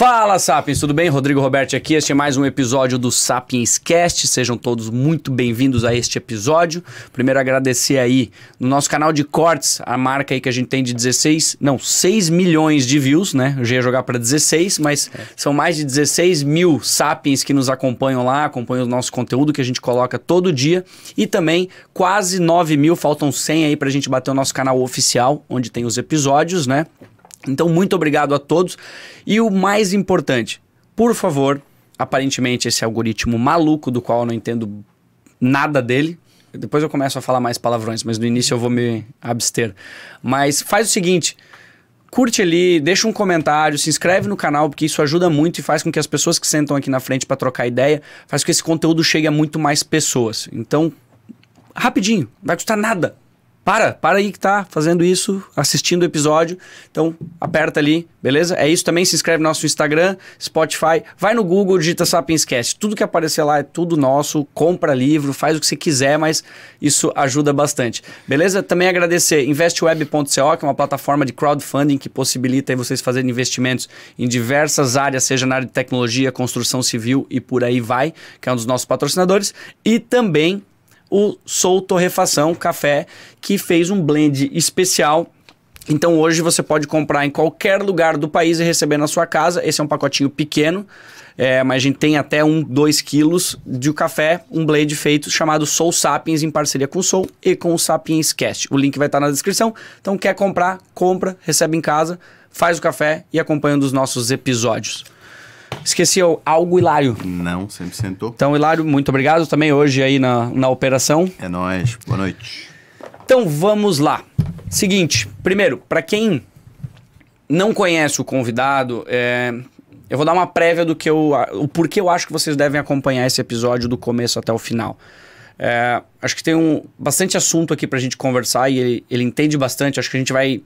Fala, Sapiens, tudo bem? Rodrigo Roberto aqui. Este é mais um episódio do Sapiens Cast. Sejam todos muito bem-vindos a este episódio. Primeiro, agradecer aí no nosso canal de cortes, a marca aí que a gente tem de 16, não, 6 milhões de views, né? Eu já ia jogar para 16, mas é. são mais de 16 mil Sapiens que nos acompanham lá, acompanham o nosso conteúdo que a gente coloca todo dia. E também quase 9 mil, faltam 100 aí para a gente bater o nosso canal oficial, onde tem os episódios, né? Então, muito obrigado a todos. E o mais importante, por favor, aparentemente esse algoritmo maluco do qual eu não entendo nada dele. Depois eu começo a falar mais palavrões, mas no início eu vou me abster. Mas faz o seguinte, curte ali, deixa um comentário, se inscreve no canal, porque isso ajuda muito e faz com que as pessoas que sentam aqui na frente para trocar ideia, faz com que esse conteúdo chegue a muito mais pessoas. Então, rapidinho, não vai custar nada para, para aí que tá fazendo isso, assistindo o episódio. Então, aperta ali, beleza? É isso também, se inscreve no nosso Instagram, Spotify, vai no Google, digita Sapiens Cast. Tudo que aparecer lá é tudo nosso, compra livro, faz o que você quiser, mas isso ajuda bastante. Beleza? Também agradecer investweb.co, que é uma plataforma de crowdfunding que possibilita vocês fazerem investimentos em diversas áreas, seja na área de tecnologia, construção civil e por aí vai, que é um dos nossos patrocinadores. E também o Sol Torrefação Café, que fez um blend especial então hoje você pode comprar em qualquer lugar do país e receber na sua casa. Esse é um pacotinho pequeno, é, mas a gente tem até um, 2 quilos de café, um blend feito chamado Soul Sapiens em parceria com o Soul e com o Sapiens Cast. O link vai estar tá na descrição. Então quer comprar, compra, recebe em casa, faz o café e acompanha um dos nossos episódios. Esqueceu algo, Hilário? Não, sempre sentou. Então, Hilário, muito obrigado também hoje aí na, na operação. É nóis, boa noite. Então, vamos lá. Seguinte, primeiro, para quem não conhece o convidado, é, eu vou dar uma prévia do que eu. o porquê eu acho que vocês devem acompanhar esse episódio do começo até o final. É, acho que tem um, bastante assunto aqui pra gente conversar e ele, ele entende bastante. Acho que a gente vai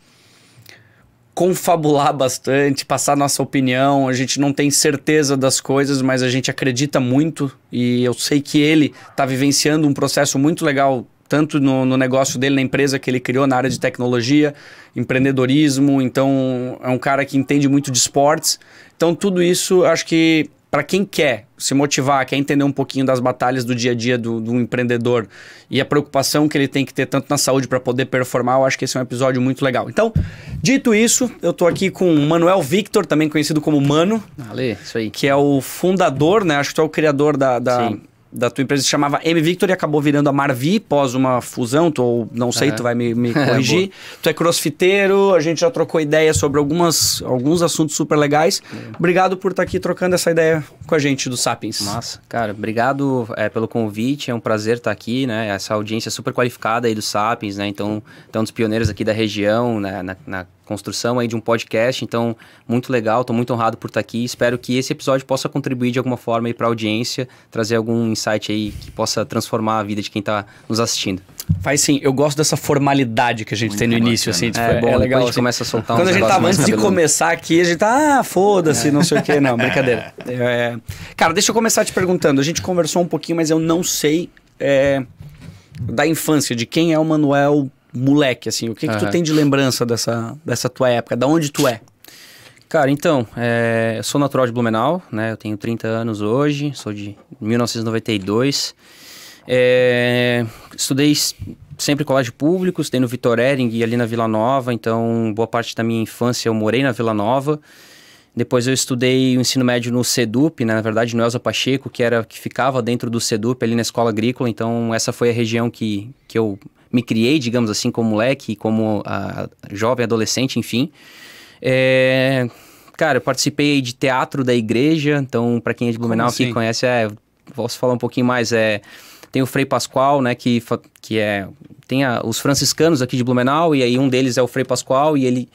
confabular bastante, passar nossa opinião. A gente não tem certeza das coisas, mas a gente acredita muito e eu sei que ele está vivenciando um processo muito legal. Tanto no, no, negócio dele, na empresa que ele criou, na área de tecnologia, empreendedorismo. Então, é um cara que entende muito de esportes. Então, tudo isso acho que para quem quer se motivar, quer entender um pouquinho das batalhas do dia a dia do, do empreendedor e a preocupação que ele tem que ter tanto na saúde para poder performar, eu acho que esse é um episódio muito legal. Então, dito isso, eu estou aqui com o Manuel Victor, também conhecido como Mano. Ale, isso aí. Que é o fundador, né? Acho que tu é o criador da, da, Sim da tua empresa se chamava M Victor e acabou virando a Marvi pós uma fusão, tu, não sei, é. tu vai me, me é, corrigir. É, tu é crossfiteiro, a gente já trocou ideia sobre algumas, alguns assuntos super legais. É. Obrigado por estar tá aqui trocando essa ideia com a gente do Sapiens. Massa, cara, obrigado é, pelo convite, é um prazer estar tá aqui, né? Essa audiência super qualificada aí do Sapiens, né? Então, então um dos pioneiros aqui da região, né? na, na construção aí de um podcast. Então, muito legal, estou muito honrado por estar tá aqui. Espero que esse episódio possa contribuir de alguma forma aí para a audiência, trazer algum insight aí que possa transformar a vida de quem está nos assistindo. Faz sim, eu gosto dessa formalidade que a gente muito tem no início, assim, tipo, é, bom, é legal. a gente assim, começa a soltar Quando a gente tava antes de começar aqui, a gente tá, ah, foda-se, é. não sei o que, não, brincadeira. É, cara, deixa eu começar te perguntando, a gente conversou um pouquinho, mas eu não sei é, da infância, de quem é o Manuel moleque, assim, o que, uhum. que tu tem de lembrança dessa, dessa tua época? Da onde tu é? Cara, então, é, eu sou natural de Blumenau, né? Eu tenho 30 anos hoje, sou de 1992. É, estudei sempre colégio público, estudei no Vitor Ering e ali na Vila Nova, então boa parte da minha infância eu morei na Vila Nova. Depois eu estudei o ensino médio no SEDUP, né? na verdade no Elza Pacheco, que era que ficava dentro do SEDUP ali na escola agrícola, então essa foi a região que, que eu me criei, digamos assim, como moleque, como a, ah, jovem, adolescente, enfim. É, cara, eu participei de teatro da igreja, então, para quem é de Blumenau assim? que conhece, é, posso falar um pouquinho mais, é, tem o Frei Pascoal, né, que, que é, tem a, os franciscanos aqui de Blumenau, e aí um deles é o Frei Pascoal, e ele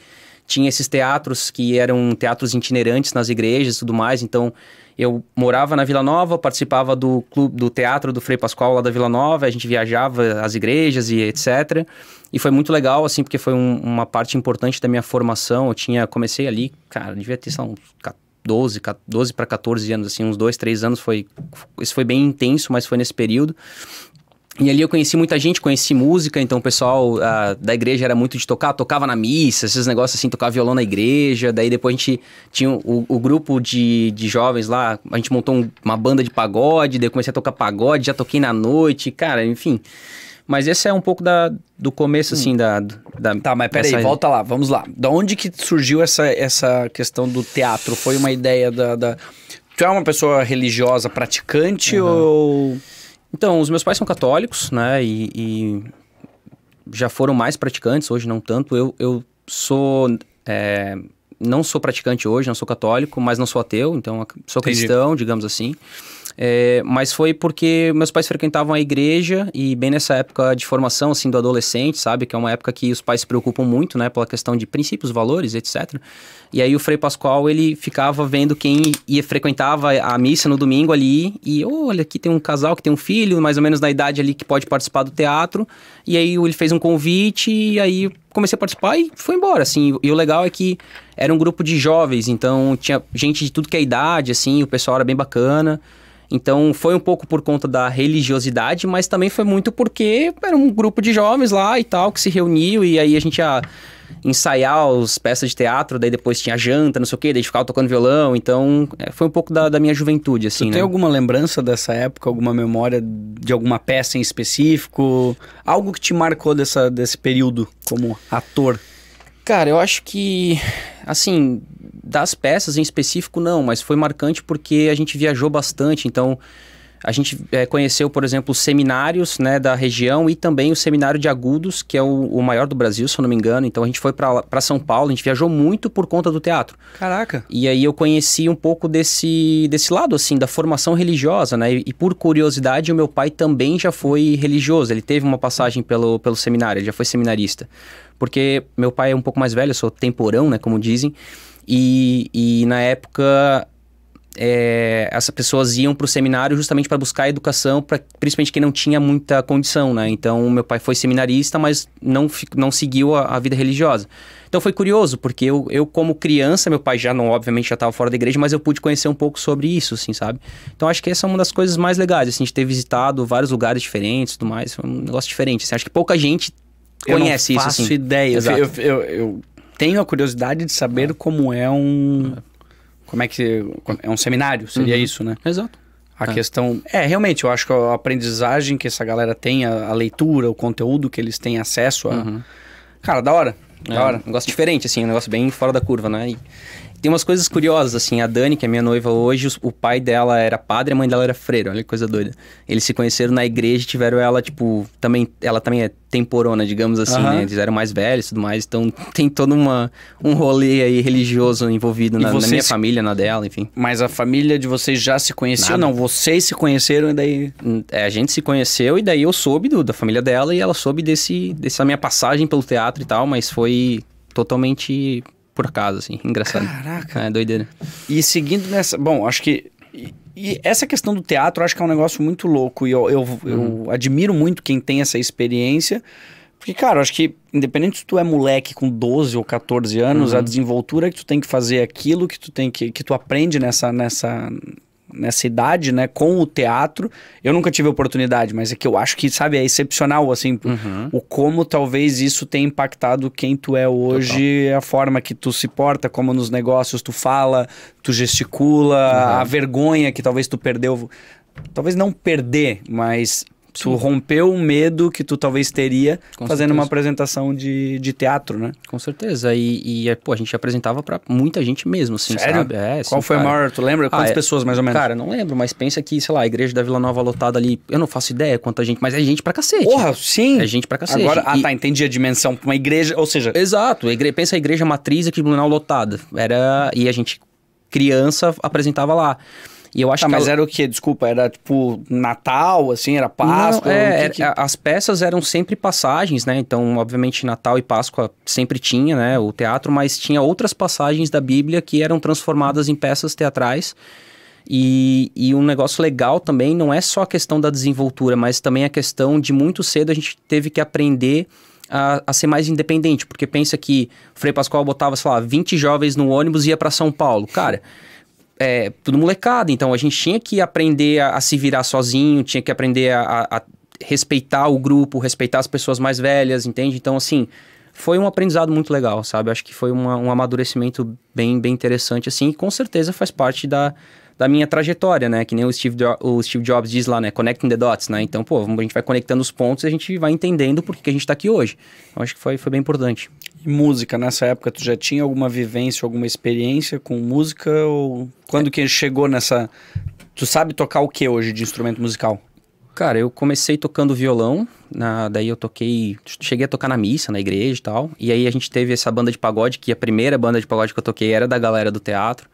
tinha esses teatros que eram teatros itinerantes nas igrejas e tudo mais. Então, eu morava na Vila Nova, participava do clube do teatro do Frei Pascoal lá da Vila Nova, a gente viajava às igrejas e etc. E foi muito legal, assim, porque foi um, uma parte importante da minha formação. Eu tinha, comecei ali, cara, devia ter, sei lá, uns 12, 12 para 14 anos, assim, uns dois três anos. Foi, isso foi bem intenso, mas foi nesse período. E ali eu conheci muita gente, conheci música, então o pessoal a, ah, da igreja era muito de tocar, tocava na missa, esses negócios assim, tocava violão na igreja. Daí depois a gente tinha o, o grupo de, de jovens lá, a gente montou um, uma banda de pagode, daí comecei a tocar pagode, já toquei na noite, cara, enfim. Mas esse é um pouco da, do começo, assim, hum. da, da. Tá, mas peraí, dessa... volta lá, vamos lá. Da onde que surgiu essa, essa questão do teatro? Foi uma ideia da. da... Tu é uma pessoa religiosa praticante uhum. ou. Então, os meus pais são católicos, né? E, e já foram mais praticantes, hoje não tanto. Eu, eu sou. É, não sou praticante hoje, não sou católico, mas não sou ateu, então sou cristão, Entendi. digamos assim. É, mas foi porque meus pais frequentavam a igreja e bem nessa época de formação, assim, do adolescente, sabe? Que é uma época que os pais se preocupam muito, né? Pela questão de princípios, valores, etc. E aí o Frei Pascoal, ele ficava vendo quem ia frequentava a missa no domingo ali e, olha, aqui tem um casal que tem um filho, mais ou menos na idade ali que pode participar do teatro. E aí ele fez um convite e aí comecei a participar e foi embora, assim. E o legal é que era um grupo de jovens, então tinha gente de tudo que é idade, assim, o pessoal era bem bacana. Então foi um pouco por conta da religiosidade, mas também foi muito porque era um grupo de jovens lá e tal que se reuniu e aí a gente ia ensaiar as peças de teatro, daí depois tinha janta, não sei o quê, daí ficava tocando violão, então é, foi um pouco da, da minha juventude, assim, tu né? tem alguma lembrança dessa época, alguma memória de alguma peça em específico? Algo que te marcou dessa, desse período como ator? Cara, eu acho que, assim, das peças em específico, não, mas foi marcante porque a gente viajou bastante, então a gente é, conheceu, por exemplo, seminários né, da região e também o seminário de Agudos, que é o, o maior do Brasil, se eu não me engano. Então a gente foi para São Paulo, a gente viajou muito por conta do teatro. Caraca! E aí eu conheci um pouco desse, desse lado, assim, da formação religiosa, né? E, e, por curiosidade, o meu pai também já foi religioso. Ele teve uma passagem pelo, pelo seminário, ele já foi seminarista. Porque meu pai é um pouco mais velho, eu sou temporão, né? Como dizem. E, e na época, é, essas pessoas iam para o seminário justamente para buscar educação, pra, principalmente quem não tinha muita condição, né? Então, meu pai foi seminarista, mas não, não seguiu a, a vida religiosa. Então, foi curioso, porque eu, eu, como criança, meu pai já não, obviamente, já estava fora da igreja, mas eu pude conhecer um pouco sobre isso, assim, sabe? Então, acho que essa é uma das coisas mais legais, assim, de ter visitado vários lugares diferentes tudo mais. Foi um negócio diferente, assim. Acho que pouca gente conhece isso, assim. Eu não faço ideia. Exato. Eu, eu, eu, tenho a curiosidade de saber é. como é um. É. Como é que. É um seminário, seria uhum. isso, né? Exato. A é. questão. É, realmente, eu acho que a aprendizagem que essa galera tem, a, a leitura, o conteúdo que eles têm acesso a. Uhum. Cara, da hora. Da é, hora. Um negócio diferente, assim, um negócio bem fora da curva, né? E, tem umas coisas curiosas, assim. A Dani, que é minha noiva hoje, o pai dela era padre, a mãe dela era freira. Olha que coisa doida. Eles se conheceram na igreja e tiveram ela, tipo, também. Ela também é temporona, digamos assim, uhum. né? Eles eram mais velhos e tudo mais. Então tem todo uma, um rolê aí religioso envolvido na, na, minha família, na dela, enfim. Mas a família de vocês já se conheceu? Nada. Não, vocês se conheceram e daí. Hum, é, a gente se conheceu e daí eu soube do, da família dela e ela soube desse, dessa minha passagem pelo teatro e tal, mas foi totalmente por acaso, assim. Engraçado. Caraca. É doideira. E seguindo nessa. Bom, acho que. E, essa questão do teatro, acho que é um negócio muito louco. E eu, eu, uhum. eu admiro muito quem tem essa experiência. Porque, cara, acho que, independente se tu é moleque com 12 ou 14 anos, uhum. a desenvoltura que tu tem que fazer é aquilo que tu tem que. que tu aprende nessa. nessa nessa idade, né, com o teatro. Eu nunca tive oportunidade, mas é que eu acho que, sabe, é excepcional, assim, uhum. o como talvez isso tenha impactado quem tu é hoje, Total. a forma que tu se porta, como nos negócios tu fala, tu gesticula, uhum. a vergonha que talvez tu perdeu. Talvez não perder, mas Tu rompeu o medo que tu talvez teria Com fazendo certeza. uma apresentação de, de teatro, né? Com certeza. E, e é, pô, a gente apresentava para muita gente mesmo, assim, Sério? sabe? É, Qual sim, foi cara. a maior? Tu lembra? Ah, Quantas é... pessoas, mais ou menos? Cara, não lembro, mas pensa que, sei lá, a igreja da Vila Nova lotada ali, eu não faço ideia quanta gente, mas é gente pra cacete. Porra, sim. É gente pra cacete. Agora, ah, e... tá, entendi a dimensão. Uma igreja, ou seja. Exato. A igre... Pensa a igreja matriz aqui de Blumenau lotada. Era. E a gente criança apresentava lá. E eu acho tá, que. Mas ela... era o que? Desculpa, era tipo Natal, assim, era Páscoa? Não, é, que que... É, as peças eram sempre passagens, né? Então, obviamente, Natal e Páscoa sempre tinha, né? O teatro, mas tinha outras passagens da Bíblia que eram transformadas em peças teatrais. E, e, um negócio legal também não é só a questão da desenvoltura, mas também a questão de muito cedo a gente teve que aprender a, a ser mais independente, porque pensa que o Frei Pascoal botava, sei lá, 20 jovens no ônibus e ia para São Paulo. Cara é, tudo molecada, então a gente tinha que aprender a, a se virar sozinho, tinha que aprender a, a, respeitar o grupo, respeitar as pessoas mais velhas, entende? Então, assim, foi um aprendizado muito legal, sabe? Acho que foi uma, um amadurecimento bem, bem interessante, assim, e com certeza faz parte da, da minha trajetória, né? Que nem o Steve, o Steve, Jobs diz lá, né? Connecting the dots, né? Então, pô, a gente vai conectando os pontos e a gente vai entendendo por que a gente tá aqui hoje. Então, acho que foi, foi bem importante. E música, nessa época tu já tinha alguma vivência, alguma experiência com música ou quando que chegou nessa Tu sabe tocar o que hoje de instrumento musical? Cara, eu comecei tocando violão, na... daí eu toquei, cheguei a tocar na missa, na igreja e tal. E aí a gente teve essa banda de pagode, que a primeira banda de pagode que eu toquei era da galera do teatro.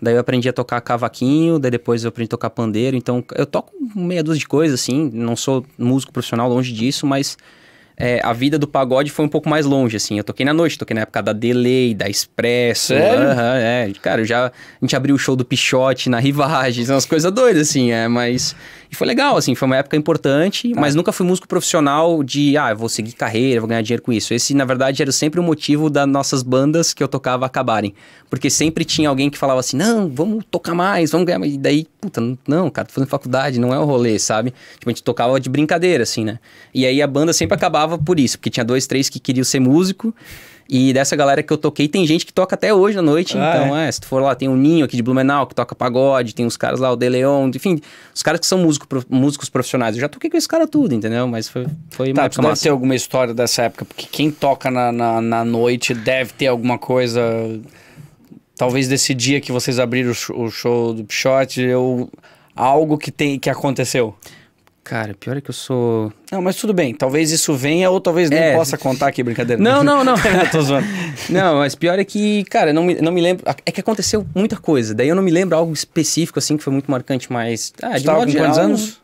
Daí eu aprendi a tocar cavaquinho, daí depois eu aprendi a tocar pandeiro. Então eu toco meia dúzia de coisas assim, não sou músico profissional longe disso, mas é, a vida do pagode foi um pouco mais longe, assim. Eu toquei na noite, toquei na época da Delay, da Expresso. é. Cara, já, a gente abriu o show do Pichote na Rivagens, umas coisas doidas, assim, é, mas e foi legal, assim, foi uma época importante, tá. mas nunca fui músico profissional de, ah, vou seguir carreira, vou ganhar dinheiro com isso. Esse, na verdade, era sempre o motivo das nossas bandas que eu tocava acabarem. Porque sempre tinha alguém que falava assim, não, vamos tocar mais, vamos ganhar mais. E daí, puta, não, cara, tô fazendo faculdade, não é o rolê, sabe? Tipo, a gente tocava de brincadeira, assim, né? E aí a banda sempre acabava por isso, porque tinha dois, três que queriam ser músico e dessa galera que eu toquei, tem gente que toca até hoje à noite. Ah, então, é. é. se tu for lá, tem o um Ninho aqui de Blumenau, que toca pagode, tem os caras lá, o De Leon, enfim, os caras que são músico, músicos profissionais. Eu já toquei com esse cara tudo, entendeu? Mas foi, foi tá, uma época deve ter alguma história dessa época, porque quem toca na, na, na noite deve ter alguma coisa. Talvez desse dia que vocês abriram o show do Pichote, eu algo que tem que aconteceu? Cara, pior é que eu sou. Não, mas tudo bem. Talvez isso venha ou talvez nem é. possa contar aqui, brincadeira. Não, não, não. tô zoando. Não, mas pior é que, cara, não me, não me lembro. É que aconteceu muita coisa. Daí eu não me lembro algo específico, assim, que foi muito marcante, mas. Ah, de tá, modo geral, quantos anos?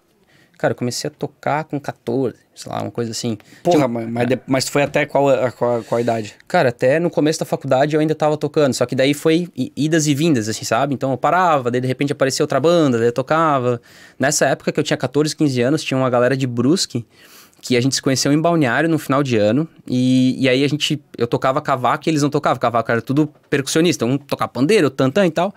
Cara, eu comecei a tocar com 14, sei lá, uma coisa assim. Porra, mas, mas foi até qual, qual, qual idade? Cara, até no começo da faculdade eu ainda tava tocando, só que daí foi idas e vindas, assim, sabe? Então eu parava, daí de repente aparecia outra banda, daí eu tocava. Nessa época que eu tinha 14, 15 anos, tinha uma galera de Brusque que a gente se conheceu em Balneário no final de ano. E, e aí a gente. Eu tocava cavaco e eles não tocavam. Cavaco era tudo percussionista. Um tocava pandeiro, tantã e tal.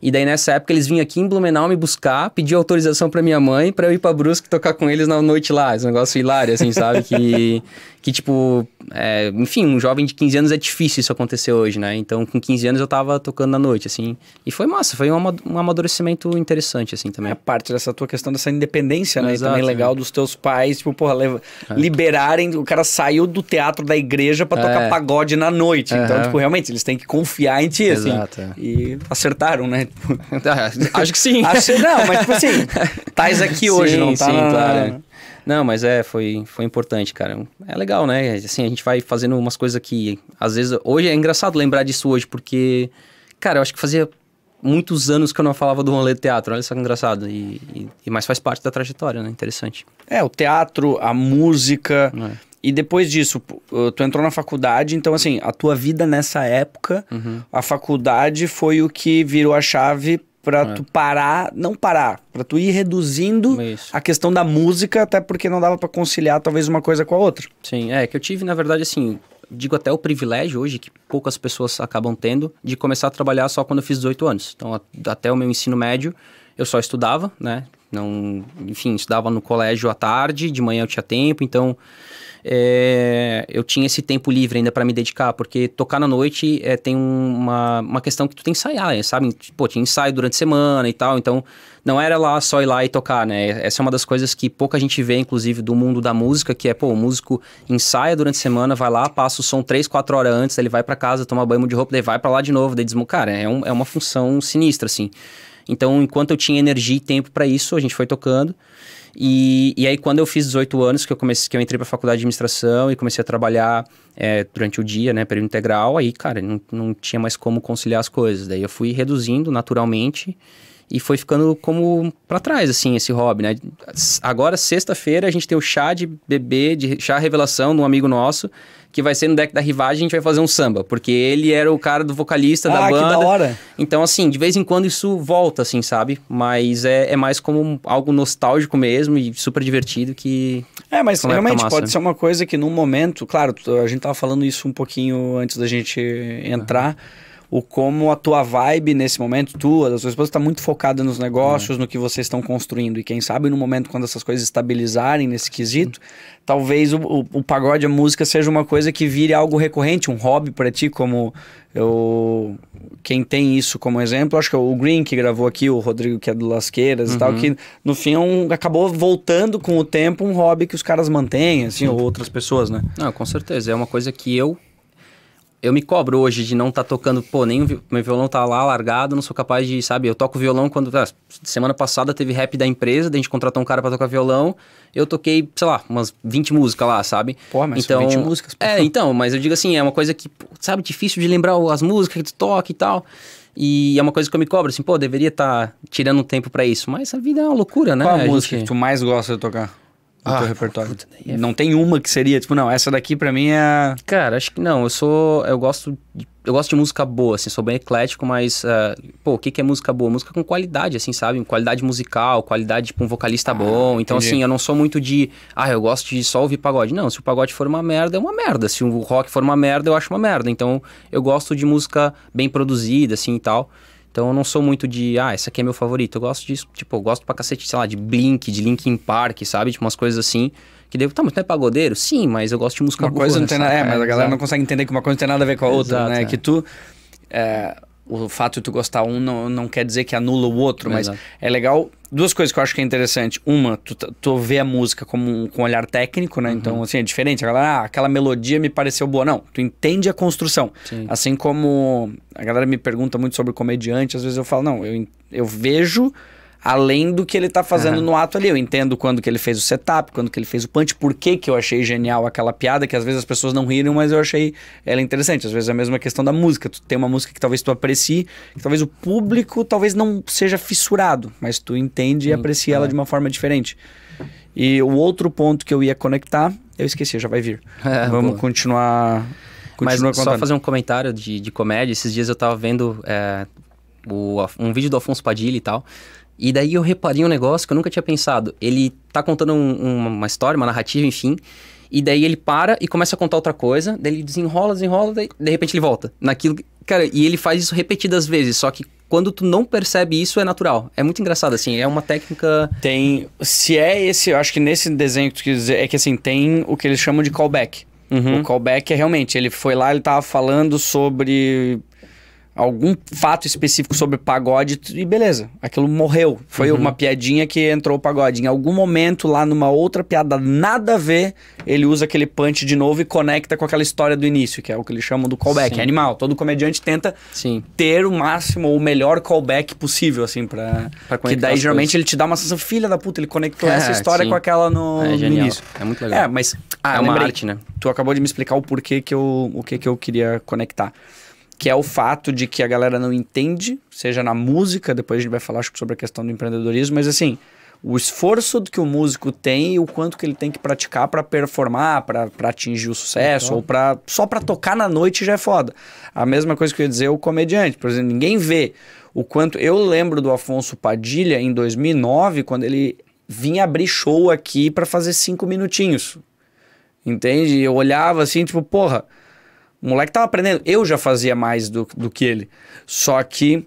E daí nessa época eles vinham aqui em Blumenau me buscar, pedir autorização para minha mãe para eu ir para Brusque tocar com eles na noite lá. Esse negócio hilário, assim, sabe? Que, que, tipo, é, enfim, um jovem de 15 anos é difícil isso acontecer hoje, né? Então, com 15 anos eu tava tocando à noite, assim. E foi massa, foi um, amadurecimento interessante, assim, também. É parte dessa tua questão dessa independência, né? Exato, e também legal é. dos teus pais, tipo, porra, leva, é. liberarem. O cara saiu do teatro da igreja para tocar é. pagode na noite. Então, tipo, realmente, eles têm que confiar em ti, assim. Exato, assim. E acertaram, né? Acho que sim. Acho, não, mas, tipo assim, tais aqui hoje, sim, não tá? Sim, na... claro. Não, mas é, foi, foi importante, cara. É legal, né? Assim, a gente vai fazendo umas coisas que, às vezes, hoje é engraçado lembrar disso hoje, porque, cara, eu acho que fazia muitos anos que eu não falava do rolê do teatro, olha só que engraçado. E, e, e mais faz parte da trajetória, né? Interessante. É, o teatro, a música. É. E depois disso, tu entrou na faculdade, então assim, a tua vida nessa época, uhum. a faculdade foi o que virou a chave para é. tu parar, não parar, para tu ir reduzindo Isso. a questão da música, até porque não dava para conciliar talvez uma coisa com a outra. Sim, é que eu tive, na verdade, assim, digo até o privilégio hoje, que poucas pessoas acabam tendo, de começar a trabalhar só quando eu fiz 18 anos. Então, a, até o meu ensino médio, eu só estudava, né? Não, enfim, estudava no colégio à tarde, de manhã eu tinha tempo, então é, eu tinha esse tempo livre ainda para me dedicar, porque tocar na noite é, tem uma, uma questão que tu tem que ensaiar, é, sabe? Pô, tinha ensaio durante a semana e tal, então não era lá só ir lá e tocar, né? Essa é uma das coisas que pouca gente vê, inclusive, do mundo da música, que é, pô, o músico ensaia durante a semana, vai lá, passa o som três quatro horas antes, ele vai para casa, toma banho de roupa, daí vai para lá de novo, daí desmo... Cara, é, um, é uma função sinistra, assim. Então, enquanto eu tinha energia e tempo para isso, a gente foi tocando. E, e aí, quando eu fiz 18 anos, que eu comecei, que eu entrei pra faculdade de administração e comecei a trabalhar é, durante o dia, né, período integral, aí, cara, não, não tinha mais como conciliar as coisas. Daí eu fui reduzindo naturalmente e foi ficando como para trás, assim, esse hobby, né? Agora, sexta-feira, a gente tem o chá de bebê, de chá revelação de um amigo nosso que vai ser no deck da Rivagem, a gente vai fazer um samba, porque ele era o cara do vocalista ah, da banda. Que da hora. Então, assim, de vez em quando isso volta, assim, sabe? Mas é, é mais como algo nostálgico mesmo e super divertido que. É, mas é realmente pode ser né? uma coisa que num momento, claro, a gente tava falando isso um pouquinho antes da gente entrar. Ah o como a tua vibe nesse momento, tua, da sua esposa, está muito focada nos negócios, é. no que vocês estão construindo. E quem sabe no momento quando essas coisas estabilizarem nesse quesito, uhum. talvez o, o, o, pagode, a música seja uma coisa que vire algo recorrente, um hobby para ti, como eu. Quem tem isso como exemplo, acho que é o Green que gravou aqui, o Rodrigo que é do Lasqueiras uhum. e tal, uhum. que no fim é um, acabou voltando com o tempo um hobby que os caras mantêm, assim, ou outras pessoas, né? Não, com certeza. É uma coisa que eu eu me cobro hoje de não estar tá tocando, pô, nem o meu violão tá lá largado, não sou capaz de, sabe, eu toco violão quando. Ah, semana passada teve rap da empresa, a gente contratou um cara para tocar violão, eu toquei, sei lá, umas 20 músicas lá, sabe? Pô, mas então, 20 músicas. Pô. É, então, mas eu digo assim, é uma coisa que, sabe, difícil de lembrar as músicas que tu toca e tal. E é uma coisa que eu me cobro, assim, pô, deveria estar tá tirando um tempo para isso. Mas a vida é uma loucura, né? Qual a, a música gente... que tu mais gosta de tocar? no ah, teu repertório? Puta, é... Não tem uma que seria, tipo, não, essa daqui para mim é. Cara, acho que não. Eu sou. Eu gosto. De, eu gosto de música boa, assim, sou bem eclético, mas. Uh, pô, o que, que é música boa? Música com qualidade, assim, sabe? Qualidade musical, qualidade, tipo, um vocalista ah, bom. Então, entendi. assim, eu não sou muito de. Ah, eu gosto de só ouvir pagode. Não, se o pagode for uma merda, é uma merda. Se o rock for uma merda, eu acho uma merda. Então, eu gosto de música bem produzida, assim e tal. Então eu não sou muito de, ah, esse aqui é meu favorito. Eu gosto disso, tipo, eu gosto pra cacete, sei lá, de Blink, de Linkin Park, sabe? Tipo, umas coisas assim. Que devo, tá, mas tu é pagodeiro? Sim, mas eu gosto de música Uma burra, não tem nada. É, mas a é, galera não consegue entender que uma coisa não tem nada a ver com a outra, né? exato, né? É. Que tu. É, o fato de tu gostar um não, não quer dizer que anula o outro, mas é legal duas coisas que eu acho que é interessante. Uma, tu, tá, tu vê a música como um, com um olhar técnico, né? Uhum. Então, assim, é diferente. A galera, ah, aquela melodia me pareceu boa. Não, tu entende a construção. Sim. Assim como a galera me pergunta muito sobre comediante, às vezes eu falo, não, eu, eu vejo além do que ele tá fazendo uhum. no ato ali. Eu entendo quando que ele fez o setup, quando que ele fez o punch, por que eu achei genial aquela piada, que às vezes as pessoas não riram, mas eu achei ela interessante. Às vezes é a mesma questão da música. Tu tem uma música que talvez tu aprecie, que talvez o público talvez não seja fissurado, mas tu entende e aprecia ela é. de uma forma diferente. E o outro ponto que eu ia conectar, eu esqueci, já vai vir. É, Vamos boa. continuar. Mas contando. só fazer um comentário de, de comédia. Esses dias eu tava vendo é, o, um vídeo do Afonso Padilha e tal. E daí eu reparei um negócio que eu nunca tinha pensado. Ele tá contando um, uma história, uma narrativa, enfim. E daí ele para e começa a contar outra coisa, daí ele desenrola, desenrola, daí de repente ele volta. Naquilo. cara, e ele faz isso repetidas vezes, só que quando tu não percebe isso, é natural. É muito engraçado, assim, é uma técnica. Tem. Se é esse, eu acho que nesse desenho que tu quis dizer, é que assim, tem o que eles chamam de callback. Uhum. O callback é realmente, ele foi lá, ele tava falando sobre algum fato específico sobre pagode e beleza, aquilo morreu. Foi uhum. uma piadinha que entrou o pagode. Em algum momento, lá numa outra piada nada a ver, ele usa aquele punch de novo e conecta com aquela história do início, que é o que eles chamam do callback. Sim. É animal. Todo comediante tenta Sim. ter o máximo ou o melhor callback possível, assim, pra. pra que daí geralmente coisas. ele te dá uma sensação, filha da puta, ele conectou é, essa história sim. com aquela no, é, no início. É muito legal. É, mas. Ah, é uma lembrei, arte, né? Tu acabou de me explicar o porquê que eu, o que, que eu queria conectar que é o fato de que a galera não entende, seja na música, depois a gente vai falar sobre a questão do empreendedorismo, mas assim, o esforço que o músico tem e o quanto que ele tem que praticar para performar, para atingir o sucesso, então... ou para só para tocar na noite já é foda. A mesma coisa que eu ia dizer o comediante, por exemplo, ninguém vê o quanto eu lembro do Afonso Padilha em 2009, quando ele vinha abrir show aqui para fazer cinco minutinhos. Entende? Eu olhava assim, tipo, porra, o moleque tava aprendendo. Eu já fazia mais do, do que ele. Só que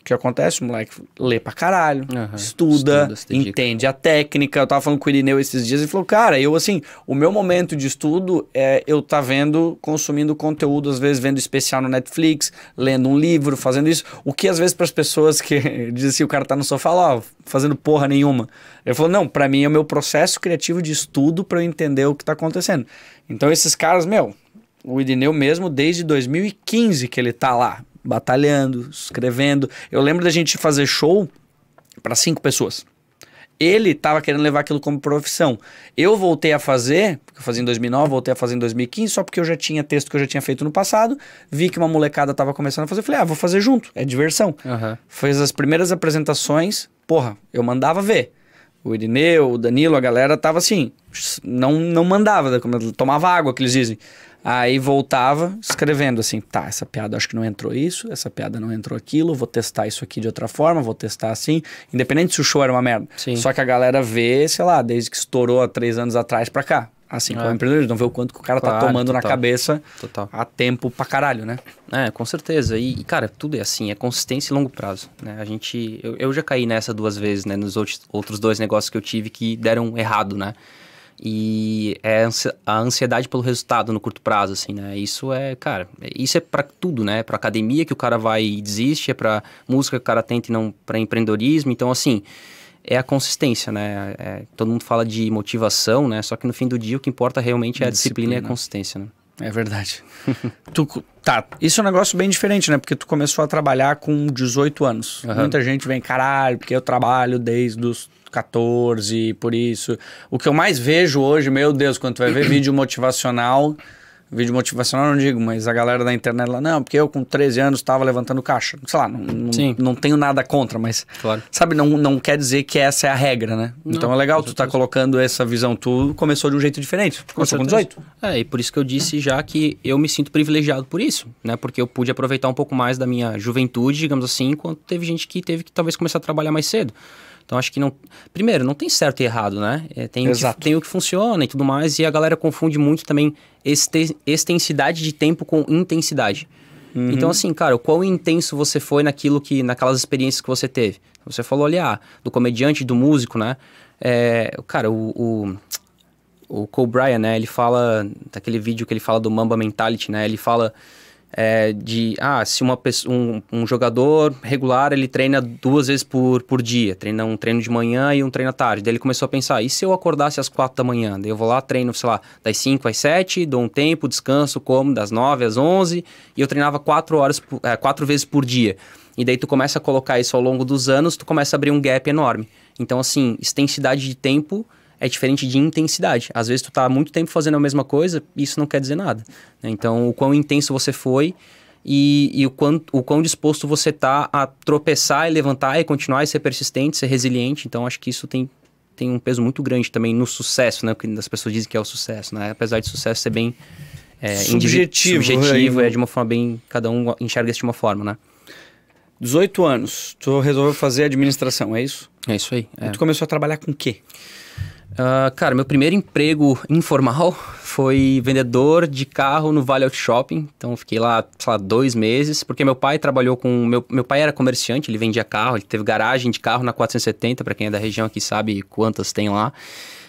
o que acontece? O moleque lê pra caralho, uhum, estuda, estuda entende a técnica. Eu tava falando com o Irineu esses dias e falou: Cara, eu assim, o meu momento de estudo é eu tá vendo, consumindo conteúdo, às vezes vendo especial no Netflix, lendo um livro, fazendo isso. O que às vezes para as pessoas que dizem assim: o cara tá no sofá ó fazendo porra nenhuma. Ele falou: Não, para mim é o meu processo criativo de estudo para eu entender o que tá acontecendo. Então esses caras, meu, o Irineu mesmo, desde 2015 que ele tá lá, batalhando, escrevendo. Eu lembro da gente fazer show para cinco pessoas. Ele estava querendo levar aquilo como profissão. Eu voltei a fazer, porque eu fazia em 2009, voltei a fazer em 2015, só porque eu já tinha texto que eu já tinha feito no passado, vi que uma molecada estava começando a fazer, falei, ah, vou fazer junto, é diversão. Uhum. Fez as primeiras apresentações, porra, eu mandava ver. O Irineu, o Danilo, a galera tava assim, não, não mandava, né, tomava água, que eles dizem. Aí voltava escrevendo assim, tá, essa piada acho que não entrou isso, essa piada não entrou aquilo, vou testar isso aqui de outra forma, vou testar assim, independente se o show era uma merda. Sim. Só que a galera vê, sei lá, desde que estourou há três anos atrás pra cá. Assim é. como empreendedor, não vê o quanto que o cara tá claro, tá tomando total. na cabeça total. tempo pra caralho, né? É, com certeza. E, cara, tudo é assim, é consistência e longo prazo. Né? A gente. Eu, eu já caí nessa duas vezes, né? Nos outros dois negócios que eu tive que deram errado, né? e é a ansiedade pelo resultado no curto prazo, assim, né? Isso é, cara, isso é para tudo, né? É para academia que o cara vai e desiste, é para música que o cara tenta e não para empreendedorismo. Então, assim, é a consistência, né? É, todo mundo fala de motivação, né? Só que no fim do dia o que importa realmente é a disciplina, disciplina e a consistência, né? É verdade. tu Tá. Isso é um negócio bem diferente, né? Porque tu começou a trabalhar com 18 anos. Uhum. Muita gente vem, caralho, porque eu trabalho desde os 14, por isso. O que eu mais vejo hoje, meu Deus, quando tu vai ver vídeo motivacional vídeo motivacional não digo, mas a galera da internet lá, não, porque eu com 13 anos estava levantando caixa. Sei lá, não, não, não, tenho nada contra, mas. Claro. Sabe, não, não quer dizer que essa é a regra, né? Não, então é legal tu tá colocando essa visão. Tu começou de um jeito diferente. Começou com, com 18. É, e por isso que eu disse já que eu me sinto privilegiado por isso, né? Porque eu pude aproveitar um pouco mais da minha juventude, digamos assim, enquanto teve gente que teve que talvez começar a trabalhar mais cedo. Então acho que não. Primeiro, não tem certo e errado, né? É, tem, Exato. O que, tem o que funciona e tudo mais, e a galera confunde muito também este, extensidade de tempo com intensidade. Uhum. Então, assim, cara, o quão intenso você foi naquilo que. naquelas experiências que você teve. Você falou ali, ah, do comediante, do músico, né? É, cara, o, o o Cole Bryan, né? Ele fala daquele vídeo que ele fala do Mamba Mentality, né? Ele fala é, de ah, se uma pessoa, um, um, jogador regular ele treina duas vezes por, por dia, treina um treino de manhã e um treino à tarde. Daí ele começou a pensar, e se eu acordasse às quatro da manhã? Daí eu vou lá, treino, sei lá, das cinco às sete dou um tempo, descanso, como das nove às onze e eu treinava quatro horas, é, quatro vezes por dia. E daí tu começa a colocar isso ao longo dos anos, tu começa a abrir um gap enorme. Então, assim, extensidade de tempo é diferente de intensidade. Às vezes tu tá muito tempo fazendo a mesma coisa, isso não quer dizer nada. Né? Então, o quão intenso você foi e, e o, quão, o quão disposto você tá a tropeçar e levantar e continuar e ser persistente, ser resiliente. Então, acho que isso tem, tem um peso muito grande também no sucesso, né? Que as pessoas dizem que é o sucesso, né? Apesar de sucesso ser bem... É, subjetivo. Né? Subjetivo, é, é de uma forma bem... Cada um enxerga isso de uma forma, né? 18 anos, tu resolveu fazer administração, é isso? É isso aí. É. E tu começou a trabalhar com o quê? Uh, cara, meu primeiro emprego informal foi vendedor de carro no Vale Out Shopping. Então, fiquei lá, sei lá, dois meses, porque meu pai trabalhou com. Meu, meu pai era comerciante, ele vendia carro, ele teve garagem de carro na 470, para quem é da região aqui sabe quantas tem lá.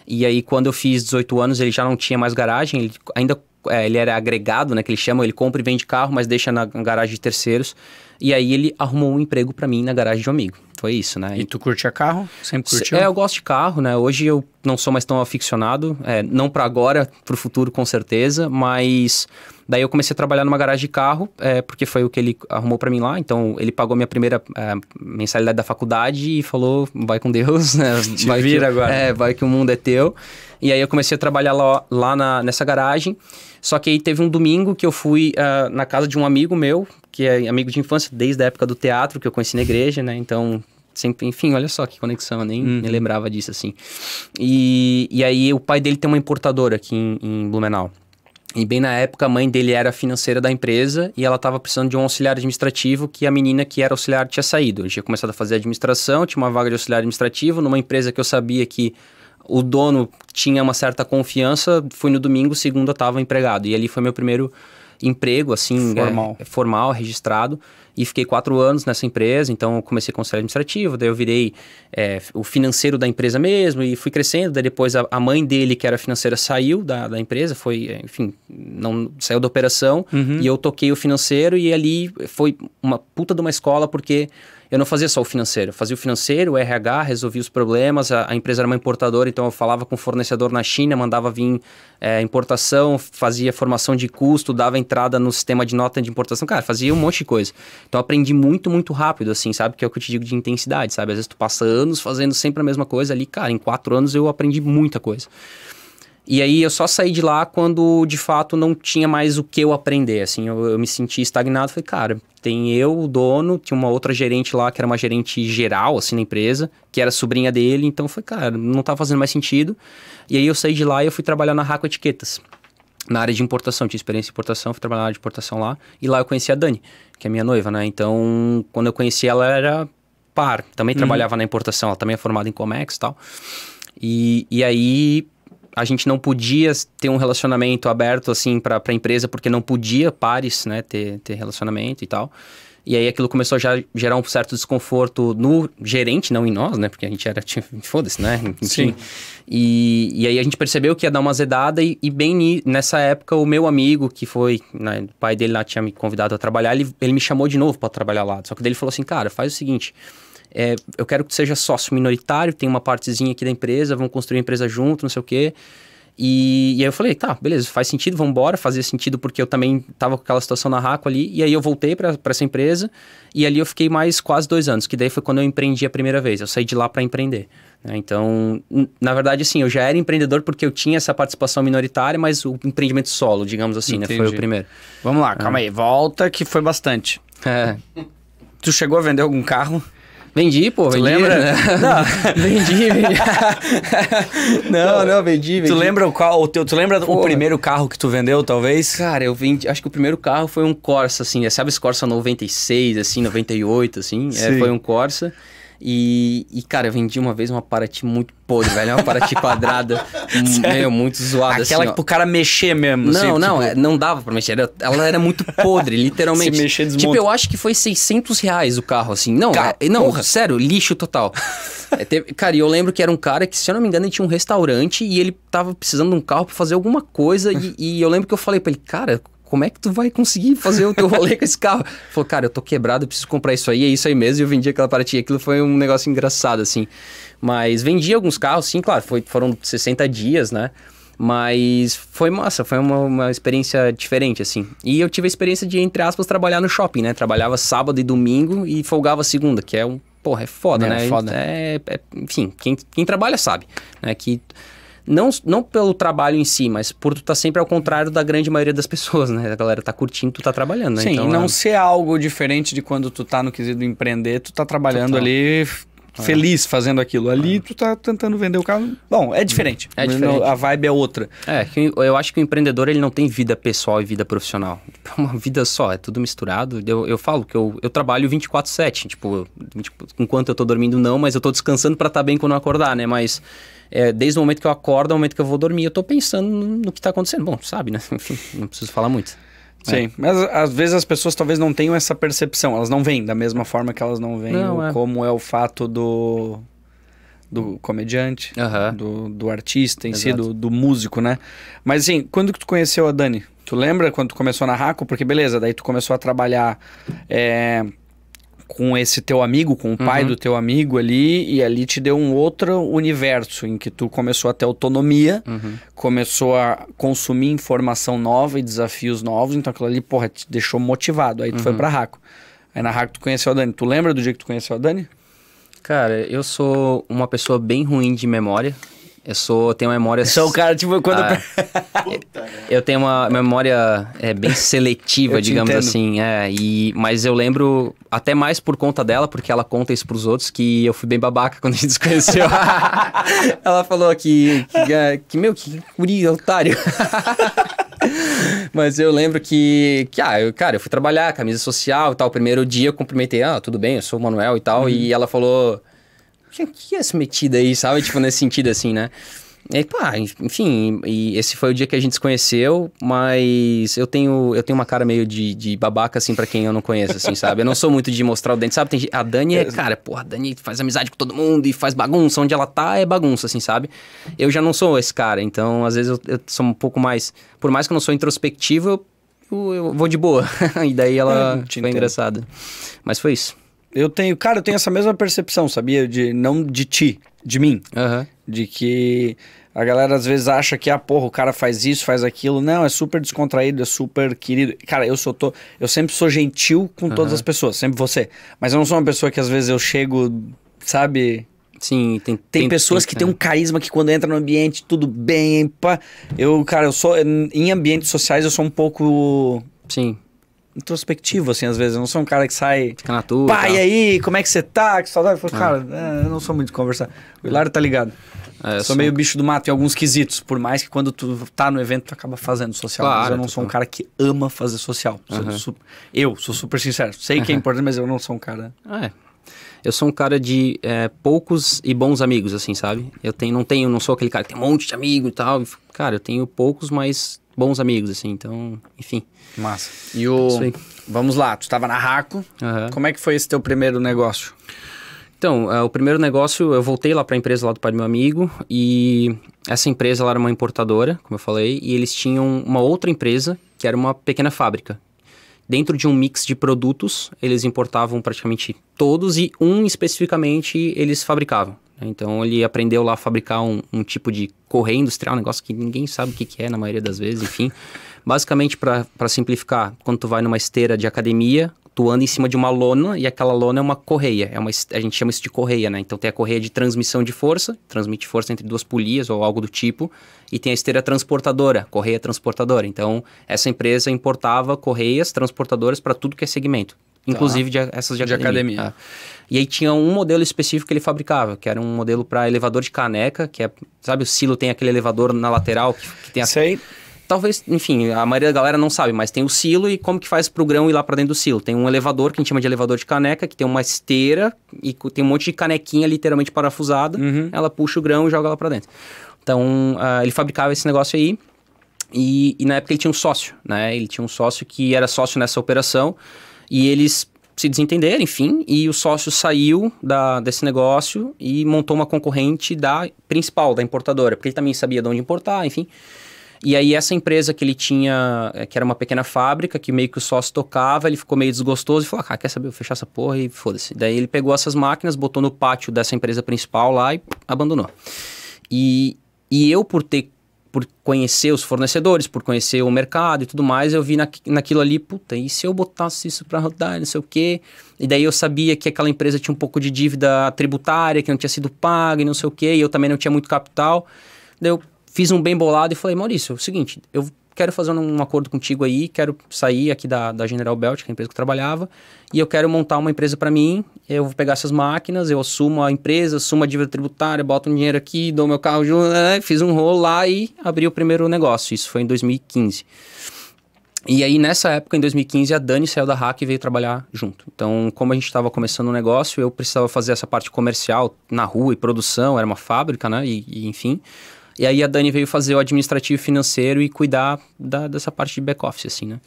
E aí, quando eu fiz 18 anos, ele já não tinha mais garagem, ele ainda é, ele era agregado, né? Que eles chamam, ele compra e vende carro, mas deixa na garagem de terceiros. E aí ele arrumou um emprego para mim na garagem de um amigo foi isso, né? E tu curtia carro? Sempre curtiu? É, eu gosto de carro, né? Hoje eu não sou mais tão aficionado, é, não para agora, para o futuro com certeza, mas daí eu comecei a trabalhar numa garagem de carro, é, porque foi o que ele arrumou para mim lá. Então ele pagou minha primeira é, mensalidade da faculdade e falou: vai com Deus, né? Vai Te vira agora. É, vai que o mundo é teu. E aí eu comecei a trabalhar lá, lá na, nessa garagem. Só que aí teve um domingo que eu fui uh, na casa de um amigo meu, que é amigo de infância desde a época do teatro que eu conheci na igreja, né? Então, sempre, enfim, olha só que conexão, eu nem hum. me lembrava disso, assim. E, e aí o pai dele tem uma importadora aqui em, em Blumenau. E bem na época, a mãe dele era financeira da empresa e ela estava precisando de um auxiliar administrativo que a menina que era auxiliar tinha saído. Eu tinha começado a fazer administração, tinha uma vaga de auxiliar administrativo numa empresa que eu sabia que o dono tinha uma certa confiança. Fui no domingo, segunda estava empregado. E ali foi meu primeiro emprego, assim, é, formal, é, formal registrado. E fiquei quatro anos nessa empresa, então comecei com conselho administrativo, daí eu virei é, o financeiro da empresa mesmo e fui crescendo. Daí depois a, a mãe dele, que era financeira, saiu da, da empresa, foi, é, enfim, não saiu da operação uhum. e eu toquei o financeiro e ali foi uma puta de uma escola porque eu não fazia só o financeiro. Eu fazia o financeiro, o RH, resolvia os problemas. A, a, empresa era uma importadora, então eu falava com o fornecedor na China, mandava vir é, importação, fazia formação de custo, dava entrada no sistema de nota de importação. Cara, fazia um monte de coisa. Então aprendi muito, muito rápido, assim, sabe? Que é o que eu te digo de intensidade, sabe? Às vezes tu passa anos fazendo sempre a mesma coisa ali. Cara, em quatro anos eu aprendi muita coisa. E aí eu só saí de lá quando de fato não tinha mais o que eu aprender, assim, eu, eu me senti estagnado, falei, cara, tem eu, o dono, tinha uma outra gerente lá, que era uma gerente geral, assim, na empresa, que era sobrinha dele. Então, foi, cara, não tá fazendo mais sentido. E aí, eu saí de lá e eu fui trabalhar na Raco Etiquetas na área de importação, tinha experiência em importação, fui trabalhar na área de importação lá, e lá eu conheci a Dani, que é minha noiva, né? Então, quando eu conheci ela, era par, também uhum. trabalhava na importação, ela também é formada em Comex e tal. E, e aí, a gente não podia ter um relacionamento aberto assim para a empresa porque não podia pares, né, ter, ter relacionamento e tal. E aí aquilo começou a já gerar um certo desconforto no gerente, não em nós, né? Porque a gente era, foda-se, né? Enfim. Sim. E, e aí a gente percebeu que ia dar uma zedada e, e bem nessa época o meu amigo, que foi, né, o pai dele lá tinha me convidado a trabalhar, ele, ele me chamou de novo para trabalhar lá. Só que dele falou assim, cara, faz o seguinte é, eu quero que tu seja sócio minoritário, tem uma partezinha aqui da empresa, vamos construir a empresa junto, não sei o quê. E, e aí eu falei, tá, beleza, faz sentido, vamos embora, fazia sentido porque eu também tava com aquela situação na Raco ali. E aí eu voltei para essa empresa e ali eu fiquei mais quase dois anos, que daí foi quando eu empreendi a primeira vez, eu saí de lá para empreender. Né? Então, na verdade, assim, eu já era empreendedor porque eu tinha essa participação minoritária, mas o empreendimento solo, digamos assim, né, foi o primeiro. Vamos lá, calma é. aí, volta que foi bastante. É. Tu chegou a vender algum carro? Vendi, pô, vendi. Tu lembra? Não. vendi, vendi. não, não, vendi, vendi. Tu lembra qual o teu, tu lembra pô. o primeiro carro que tu vendeu, talvez? Cara, eu vendi, acho que o primeiro carro foi um Corsa assim, sabe esse Corsa 96 assim, 98 assim, é, foi um Corsa. E, e, cara, eu vendi uma vez uma Paraty muito podre, velho. É uma Paraty quadrada, meio, muito zoada. Assim, Aquela assim, que pro cara mexer mesmo. Assim, não, não, tipo... É, não dava pra mexer. ela era muito podre, literalmente. Se mexer, desmonta. Tipo, eu acho que foi 600 reais o carro, assim. Não, Car... é, não, Porra. sério, lixo total. é, teve, cara, e eu lembro que era um cara que, se eu não me engano, ele tinha um restaurante e ele tava precisando de um carro pra fazer alguma coisa. e, e eu lembro que eu falei pra ele, cara, como é que tu vai conseguir fazer o teu rolê com esse carro? Falou, cara, eu tô quebrado, eu preciso comprar isso aí, é isso aí mesmo. E eu vendi aquela paratinha. Aquilo foi um negócio engraçado, assim. Mas vendi alguns carros, sim, claro, foi, foram 60 dias, né? Mas foi massa, foi uma, uma experiência diferente, assim. E eu tive a experiência de, entre aspas, trabalhar no shopping, né? Trabalhava sábado e domingo e folgava segunda, que é um. Porra, é foda, é, né? Foda. É, é, enfim, quem, quem trabalha sabe, né? Que não, não pelo trabalho em si, mas por tu tá sempre ao contrário da grande maioria das pessoas, né? A galera tá curtindo, tu tá trabalhando, né? Sim, então, não é... ser algo diferente de quando tu tá no quesito empreender, tu tá trabalhando Total. ali é. feliz fazendo aquilo. Ali é. tu tá tentando vender o carro. Bom, é diferente. É, é diferente. A vibe é outra. É, eu acho que o empreendedor ele não tem vida pessoal e vida profissional. É uma vida só, é tudo misturado. Eu, eu falo que eu, eu trabalho 24/7, tipo, enquanto eu tô dormindo não, mas eu tô descansando para estar tá bem quando eu acordar, né? Mas é, desde o momento que eu acordo ao momento que eu vou dormir, eu estou pensando no que está acontecendo. Bom, sabe, né? Enfim, não preciso falar muito. É. Sim, mas às vezes as pessoas talvez não tenham essa percepção, elas não veem da mesma forma que elas não veem não, é. como é o fato do, do comediante, do, do artista em Exato. si, do, do, músico, né? Mas assim, quando que tu conheceu a Dani? Tu lembra quando tu começou na Raco? Porque beleza, daí tu começou a trabalhar... É com esse teu amigo, com o pai uhum. do teu amigo ali, e ali te deu um outro universo em que tu começou a ter autonomia, uhum. começou a consumir informação nova e desafios novos, então aquilo ali, porra, te deixou motivado. Aí tu uhum. foi pra Raco. Aí na Raco tu conheceu a Dani. Tu lembra do dia que tu conheceu a Dani? Cara, eu sou uma pessoa bem ruim de memória. Eu sou, tenho memórias. Sou o cara, tipo, quando. Ah, né? eu tenho uma memória é, bem seletiva, digamos entendo. assim. É, e, mas eu lembro até mais por conta dela, porque ela conta isso pros outros, que eu fui bem babaca quando a gente se conheceu. ela falou que, que, é, que meu, que curi, otário. Mas eu lembro que, que ah, eu, cara, eu fui trabalhar, camisa social e tal. O primeiro dia eu cumprimentei, ah, tudo bem, eu sou o Manuel e tal. Uhum. E ela falou, tinha que é se metida aí, sabe? Tipo, nesse sentido assim, né? E, pá, enfim, e esse foi o dia que a gente se conheceu, mas eu tenho, eu tenho uma cara meio de, de babaca, assim, para quem eu não conheço, assim, sabe? Eu não sou muito de mostrar o dente, sabe? Tem, a Dani é, cara, porra, a Dani faz amizade com todo mundo e faz bagunça, onde ela tá é bagunça, assim, sabe? Eu já não sou esse cara, então às vezes eu, eu sou um pouco mais. Por mais que eu não sou introspectivo, eu, eu, eu vou de boa. e daí ela é, foi engraçada. Mas foi isso. Eu tenho, cara, eu tenho essa mesma percepção, sabia? De não de ti, de mim. Uhum. De que a galera às vezes acha que, ah, porra, o cara faz isso, faz aquilo. Não, é super descontraído, é super querido. Cara, eu sou tô, eu sempre sou gentil com uhum. todas as pessoas, sempre você. Mas eu não sou uma pessoa que às vezes eu chego, sabe? Sim, tem, tem, tem pessoas tem, que têm é. um carisma que quando entra no ambiente, tudo bem, pá. Eu, cara, eu sou em ambientes sociais eu sou um pouco Sim introspectivo, assim, às vezes. Eu não sou um cara que sai. Fica na tua. Tá. aí, como é que você tá? Que saudade. Eu falo, é. cara, é, eu não sou muito de conversar. O Hilário tá ligado. É, sou, sou, meio bicho do mato em alguns quesitos, por mais que quando tu tá no evento tu acaba fazendo social. Claro, mas eu não sou um cara que ama fazer social. super... Eu sou super sincero. Sei que é importante, mas eu não sou um cara. É. Eu sou um cara de é, poucos e bons amigos, assim, sabe? Eu tenho, não tenho, não sou aquele cara que tem um monte de amigo e tal. Cara, eu tenho poucos, mas bons amigos, assim. Então, enfim. Massa. E o. Vamos lá, tu estava na Raco. Uhum. Como é que foi esse teu primeiro negócio? Então, uh, o primeiro negócio, eu voltei lá para a empresa lá do pai do meu amigo e essa empresa ela era uma importadora, como eu falei, e eles tinham uma outra empresa que era uma pequena fábrica. Dentro de um mix de produtos, eles importavam praticamente todos e um especificamente eles fabricavam. Né? Então ele aprendeu lá a fabricar um, um tipo de correia industrial, um negócio que ninguém sabe o que, que é na maioria das vezes, enfim. Basicamente, para simplificar, quando tu vai numa esteira de academia, tu anda em cima de uma lona e aquela lona é uma correia. É uma, a gente chama isso de correia, né? Então tem a correia de transmissão de força, transmite força entre duas polias ou algo do tipo, e tem a esteira transportadora, correia transportadora. Então essa empresa importava correias transportadoras para tudo que é segmento. Tá. Inclusive tá. de, essas de, de academia. academia. É. E aí tinha um modelo específico que ele fabricava, que era um modelo para elevador de caneca, que é, sabe, o silo tem aquele elevador na lateral que, que tem a... Sei. Talvez, enfim, a maioria da galera não sabe, mas tem o silo e como que faz pro grão ir lá para dentro do silo. Tem um elevador que a gente chama de elevador de caneca, que tem uma esteira e tem um monte de canequinha literalmente parafusada. Uhum. Ela puxa o grão e joga lá para dentro. Então, uh, ele fabricava esse negócio aí. E, e, na época ele tinha um sócio, né? Ele tinha um sócio que era sócio nessa operação e eles se desentenderam, enfim, e o sócio saiu da, desse negócio e montou uma concorrente da principal, da importadora, porque ele também sabia de onde importar, enfim. E aí essa empresa que ele tinha, eh, que era uma pequena fábrica, que meio que o sócio tocava, ele ficou meio desgostoso e falou, ah, quer saber, eu vou fechar essa porra e foda-se. Daí ele pegou essas máquinas, botou no pátio dessa empresa principal lá e abandonou. E, e eu, por ter por conhecer os fornecedores, por conhecer o mercado e tudo mais, eu vi na, naquilo ali, puta, e se eu botasse isso para rodar, não sei o quê? E daí eu sabia que aquela empresa tinha um pouco de dívida tributária que não tinha sido paga e não sei o quê, e eu também não tinha muito capital. Daí eu, fiz um bem bolado e falei, Maurício, é o seguinte, eu quero fazer um, um acordo contigo aí, quero sair aqui da, da General Belt, que é a empresa que eu trabalhava, e eu quero montar uma empresa para mim, eu vou pegar essas máquinas, eu assumo a empresa, assumo a dívida tributária, boto um dinheiro aqui, dou meu carro, né, fiz um rolo lá e abri o primeiro negócio. Isso foi em 2015. E aí, nessa época, em 2015, a Dani saiu da Hack e veio trabalhar junto. Então, como a gente estava começando o um negócio, eu precisava fazer essa parte comercial na rua e produção, era uma fábrica, né? E, e enfim, e aí a Dani veio fazer o administrativo financeiro e cuidar da, dessa parte de back-office, assim, né?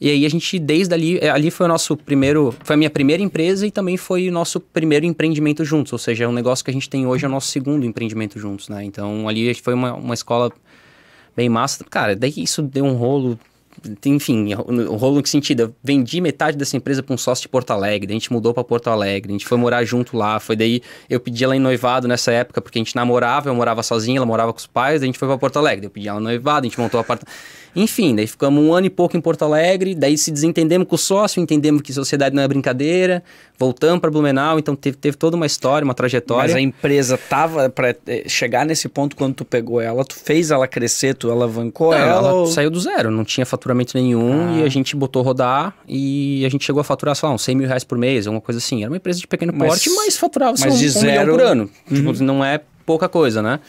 E aí a gente, desde ali, é, ali foi o nosso primeiro, foi a minha primeira empresa e também foi o nosso primeiro empreendimento juntos. Ou seja, é um negócio que a gente tem hoje é o nosso segundo empreendimento juntos, né? Então ali foi uma, uma escola bem massa. Cara, daí isso deu um rolo enfim, rolo que sentido? Eu vendi metade dessa empresa para um sócio de Porto Alegre, a gente mudou para Porto Alegre, a gente foi morar junto lá, foi daí eu pedi ela em noivado nessa época, porque a gente namorava, eu morava sozinha, ela morava com os pais, daí a gente foi para Porto Alegre, eu pedi ela em noivado, a gente montou a apartamento. Enfim, daí ficamos um ano e pouco em Porto Alegre, daí se desentendemos com o sócio, entendemos que sociedade não é brincadeira, voltamos para Blumenau, então teve, teve toda uma história, uma trajetória. Mas a empresa tava para eh, chegar nesse ponto quando tu pegou ela, tu fez ela crescer, tu alavancou não, ela? ela ou... saiu do zero, não tinha faturamento nenhum ah. e a gente botou rodar e a gente chegou a faturar, sei lá, uns 100 mil reais por mês, alguma coisa assim. Era uma empresa de pequeno mas, porte, mas faturava mas um, de um zero... por ano. Uhum. Tipo, não é pouca coisa, né?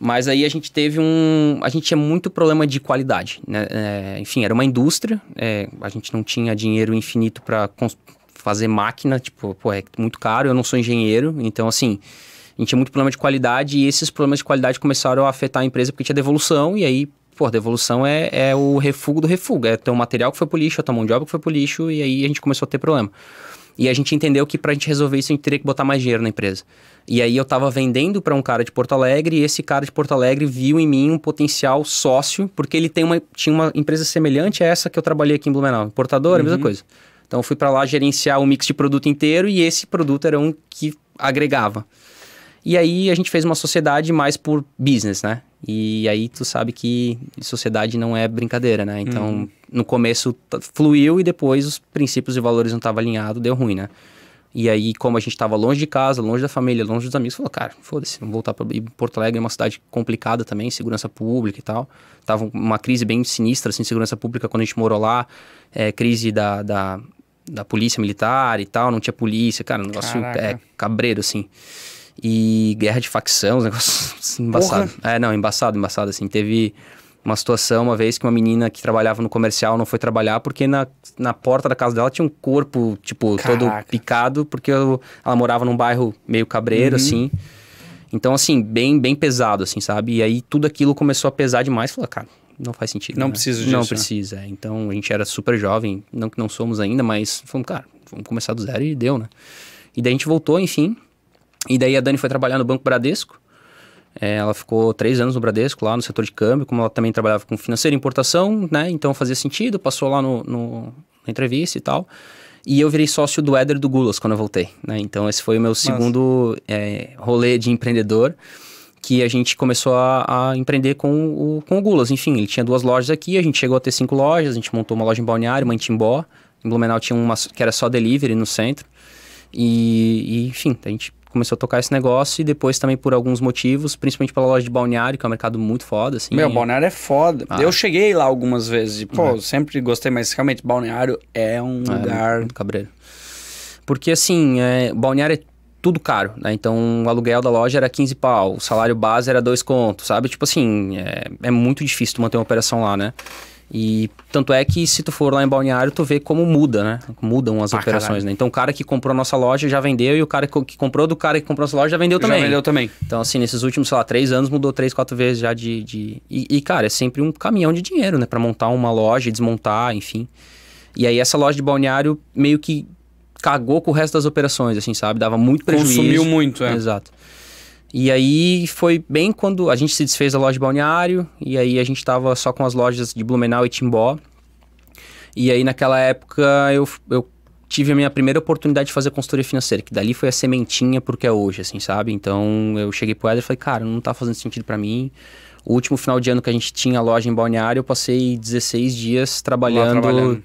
Mas aí a gente teve um. A gente tinha muito problema de qualidade. Né? É, enfim, era uma indústria, é, a gente não tinha dinheiro infinito para fazer máquina, tipo, pô, é muito caro, eu não sou engenheiro, então assim, a gente tinha muito problema de qualidade e esses problemas de qualidade começaram a afetar a empresa porque tinha devolução e aí, pô, devolução é, é o refugo do refugo, é ter um material que foi pro lixo, a é tua mão de obra que foi pro lixo e aí a gente começou a ter problema. E a gente entendeu que para a gente resolver isso, a gente teria que botar mais dinheiro na empresa. E aí eu estava vendendo para um cara de Porto Alegre e esse cara de Porto Alegre viu em mim um potencial sócio, porque ele tem uma, tinha uma empresa semelhante a essa que eu trabalhei aqui em Blumenau, importadora, uhum. mesma coisa. Então, eu fui para lá gerenciar o um mix de produto inteiro e esse produto era um que agregava. E aí, a gente fez uma sociedade mais por business, né? E aí, tu sabe que sociedade não é brincadeira, né? Então, uhum. no começo fluiu e depois os princípios e valores não estavam alinhados, deu ruim, né? E aí, como a gente estava longe de casa, longe da família, longe dos amigos, falou, cara, foda-se, vamos voltar para Porto Alegre, é uma cidade complicada também, segurança pública e tal. Tava uma crise bem sinistra, assim, segurança pública quando a gente morou lá, é, crise da, da da polícia militar e tal, não tinha polícia, cara, um negócio é, cabreiro, assim. E guerra de facção, um negócio assim, embaçado. Porra. É, não, embaçado, embaçado, assim. Teve uma situação uma vez que uma menina que trabalhava no comercial não foi trabalhar porque na, na porta da casa dela tinha um corpo, tipo, Caraca. todo picado, porque eu, ela morava num bairro meio cabreiro, uhum. assim. Então, assim, bem, bem pesado, assim, sabe? E aí tudo aquilo começou a pesar demais. Falei, ah, cara, não faz sentido. Não né? disso. Não né? precisa. Né? Então a gente era super jovem, não que não somos ainda, mas fomos, cara, vamos começar do zero e deu, né? E daí a gente voltou, enfim. E daí a Dani foi trabalhar no Banco Bradesco. É, ela ficou três anos no Bradesco, lá no setor de câmbio, como ela também trabalhava com financeira e importação, né? Então fazia sentido, passou lá no, no, na entrevista e tal. E eu virei sócio do Éder do Gulas quando eu voltei, né? Então esse foi o meu segundo é, rolê de empreendedor que a gente começou a, a, empreender com o, com o Gulas. Enfim, ele tinha duas lojas aqui, a gente chegou a ter cinco lojas, a gente montou uma loja em Balneário, uma em Timbó. Em Blumenau tinha uma que era só delivery no centro. E, e, enfim, a gente começou a tocar esse negócio e depois também por alguns motivos, principalmente pela loja de Balneário, que é um mercado muito foda, assim. Meu, Balneário é foda. Ah. Eu cheguei lá algumas vezes e, pô, uhum. sempre gostei, mas realmente Balneário é um é, lugar... Cabreiro. Porque, assim, é, Balneário é tudo caro, né? Então, o aluguel da loja era 15 pau, o salário base era dois contos, sabe? Tipo assim, é, é muito difícil tu manter uma operação lá, né? E tanto é que se tu for lá em Balneário, tu vê como muda, né? Mudam as ah, operações, caralho. né? Então o cara que comprou a nossa loja já vendeu e o cara que comprou do cara que comprou a nossa loja já vendeu também. Já vendeu também. Então assim, nesses últimos, sei lá, três anos mudou três, quatro vezes já de... de... E, e cara, é sempre um caminhão de dinheiro, né? para montar uma loja, desmontar, enfim. E aí essa loja de Balneário meio que cagou com o resto das operações, assim, sabe? Dava muito prejuízo. Consumiu muito, é. Exato. E aí foi bem quando a gente se desfez da loja de balneário, e aí a gente tava só com as lojas de Blumenau e Timbó. E aí naquela época eu, eu tive a minha primeira oportunidade de fazer consultoria financeira, que dali foi a sementinha porque é hoje, assim, sabe? Então eu cheguei pro Éder e falei, cara, não tá fazendo sentido para mim. O último final de ano que a gente tinha a loja em balneário, eu passei 16 dias trabalhando.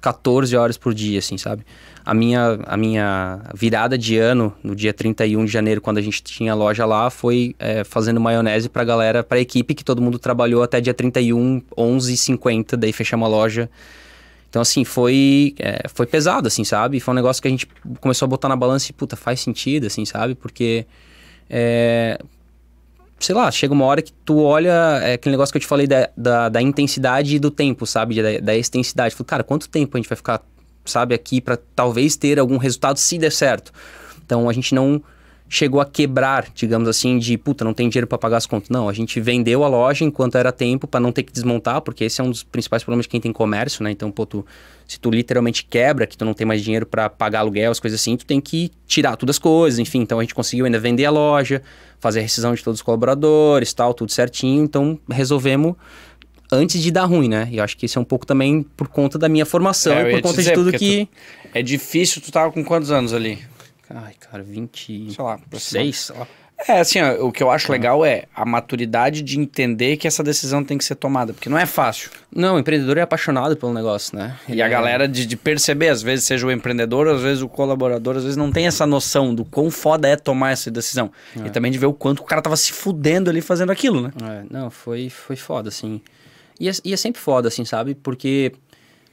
14 horas por dia, assim, sabe? a minha, a minha virada de ano, no dia 31 de janeiro, quando a gente tinha loja lá, foi é, fazendo maionese pra galera, pra equipe, que todo mundo trabalhou até dia 31, 11 50 daí fechamos a loja. Então, assim, foi, é, foi pesado, assim, sabe? Foi um negócio que a gente começou a botar na balança e, puta, faz sentido, assim, sabe? Porque, é, sei lá, chega uma hora que tu olha é, aquele negócio que eu te falei da, da, da intensidade e do tempo, sabe? Da, da extensidade. cara, quanto tempo a gente vai ficar sabe, aqui para talvez ter algum resultado se der certo. Então a gente não chegou a quebrar, digamos assim, de puta, não tem dinheiro para pagar as contas. Não, a gente vendeu a loja enquanto era tempo para não ter que desmontar, porque esse é um dos principais problemas de quem tem comércio, né? Então, pô, tu, se tu literalmente quebra, que tu não tem mais dinheiro para pagar aluguel, as coisas assim, tu tem que tirar todas as coisas, enfim. Então a gente conseguiu ainda vender a loja, fazer a rescisão de todos os colaboradores, tal, tudo certinho. Então resolvemos antes de dar ruim, né? E eu acho que isso é um pouco também por conta da minha formação é, e por conta dizer, de tudo que. Tu... É difícil, tu tava com quantos anos ali? Ai, cara, 20. Sei lá, 6, É, assim, ó, o que eu acho tá. legal é a maturidade de entender que essa decisão tem que ser tomada, porque não é fácil. Não, o empreendedor é apaixonado pelo negócio, né? e a é galera de, de, perceber, às vezes seja o empreendedor, às vezes o colaborador, às vezes não tem essa noção do quão foda é tomar essa decisão. É. E também de ver o quanto o cara tava se fudendo ali fazendo aquilo, né? É, não, foi, foi foda, assim. E é, e é sempre foda, assim, sabe? Porque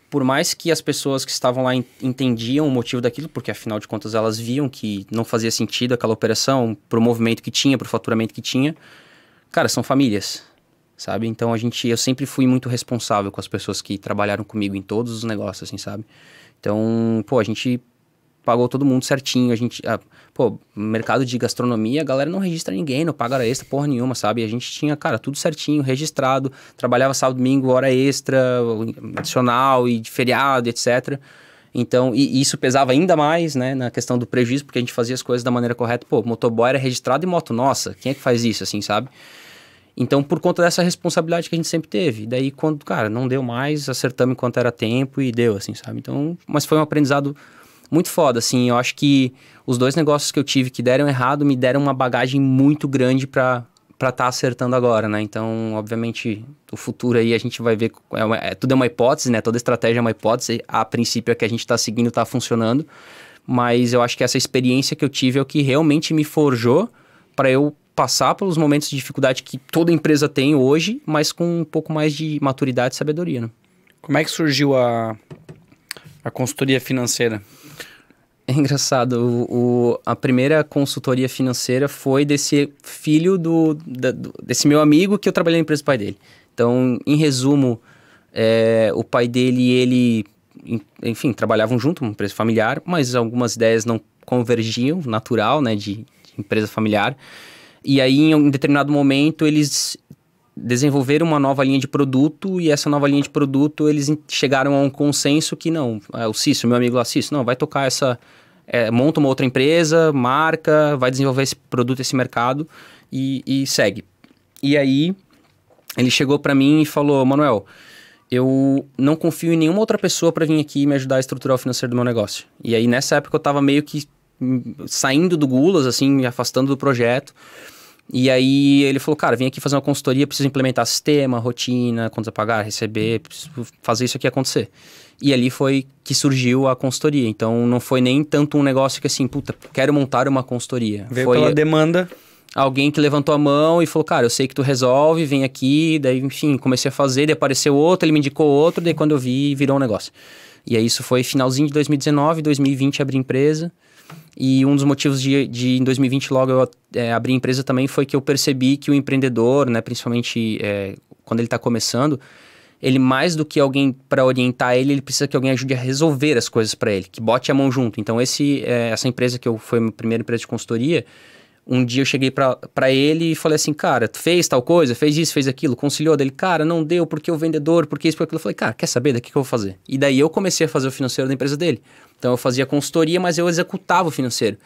por mais que as pessoas que estavam lá entendiam o motivo daquilo, porque afinal de contas elas viam que não fazia sentido aquela operação pro movimento que tinha, pro faturamento que tinha, cara, são famílias, sabe? Então a gente, eu sempre fui muito responsável com as pessoas que trabalharam comigo em todos os negócios, assim, sabe? Então, pô, a gente pagou todo mundo certinho. A gente, a, pô, mercado de gastronomia, a galera não registra ninguém, não paga hora extra porra nenhuma, sabe? A gente tinha, cara, tudo certinho, registrado, trabalhava sábado, domingo, hora extra, adicional e de feriado, etc. Então, e, e isso pesava ainda mais, né, na questão do prejuízo, porque a gente fazia as coisas da maneira correta. Pô, motoboy era registrado e moto, nossa, quem é que faz isso, assim, sabe? Então, por conta dessa responsabilidade que a gente sempre teve. Daí, quando, cara, não deu mais, acertamos enquanto era tempo e deu, assim, sabe? Então, mas foi um aprendizado muito foda, assim. Eu acho que os dois negócios que eu tive que deram errado me deram uma bagagem muito grande para para estar tá acertando agora, né? Então, obviamente, o futuro aí a gente vai ver. É, uma, é tudo é uma hipótese, né? Toda estratégia é uma hipótese. A princípio, a é que a gente está seguindo está funcionando. Mas eu acho que essa experiência que eu tive é o que realmente me forjou para eu passar pelos momentos de dificuldade que toda empresa tem hoje, mas com um pouco mais de maturidade e sabedoria, né? Como é que surgiu a, a consultoria financeira? É engraçado, o, o, a primeira consultoria financeira foi desse filho do, da, do, desse meu amigo que eu trabalhei na empresa do pai dele. Então, em resumo, é, o pai dele e ele, enfim, trabalhavam junto, uma empresa familiar, mas algumas ideias não convergiam, natural, né, de, de empresa familiar. E aí, em um determinado momento, eles desenvolveram uma nova linha de produto e essa nova linha de produto eles chegaram a um consenso que não, é, o Cício, meu amigo lá, Cício, não, vai tocar essa, é, monta uma outra empresa, marca, vai desenvolver esse produto, esse mercado e, e segue. E aí ele chegou para mim e falou, Manuel, eu não confio em nenhuma outra pessoa para vir aqui e me ajudar a estruturar o financeiro do meu negócio. E aí nessa época eu tava meio que hum, saindo do gulas, assim, me afastando do projeto. E aí ele falou, cara, vim aqui fazer uma consultoria, preciso implementar sistema, rotina, contas a pagar, receber, fazer isso aqui acontecer. E ali foi que surgiu a consultoria. Então não foi nem tanto um negócio que assim, puta, quero montar uma consultoria. Veio foi pela demanda. Alguém que levantou a mão e falou, cara, eu sei que tu resolve, vem aqui. Daí, enfim, comecei a fazer, daí apareceu outro, ele me indicou outro, daí quando eu vi, virou um negócio. E aí isso foi finalzinho de 2019, 2020 abri empresa. E um dos motivos de, de em 2020, logo eu é, abrir empresa também, foi que eu percebi que o empreendedor, né, principalmente é, quando ele está começando, ele mais do que alguém para orientar ele, ele precisa que alguém ajude a resolver as coisas para ele, que bote a mão junto. Então, esse, é, essa empresa que eu foi a minha primeira empresa de consultoria, um dia eu cheguei para ele e falei assim, cara, fez tal coisa, fez isso, fez aquilo, conciliou dele, cara, não deu porque o vendedor, porque isso, porque aquilo. Eu falei, cara, quer saber daqui que eu vou fazer? E daí eu comecei a fazer o financeiro da empresa dele. Então eu fazia consultoria, mas eu executava o financeiro.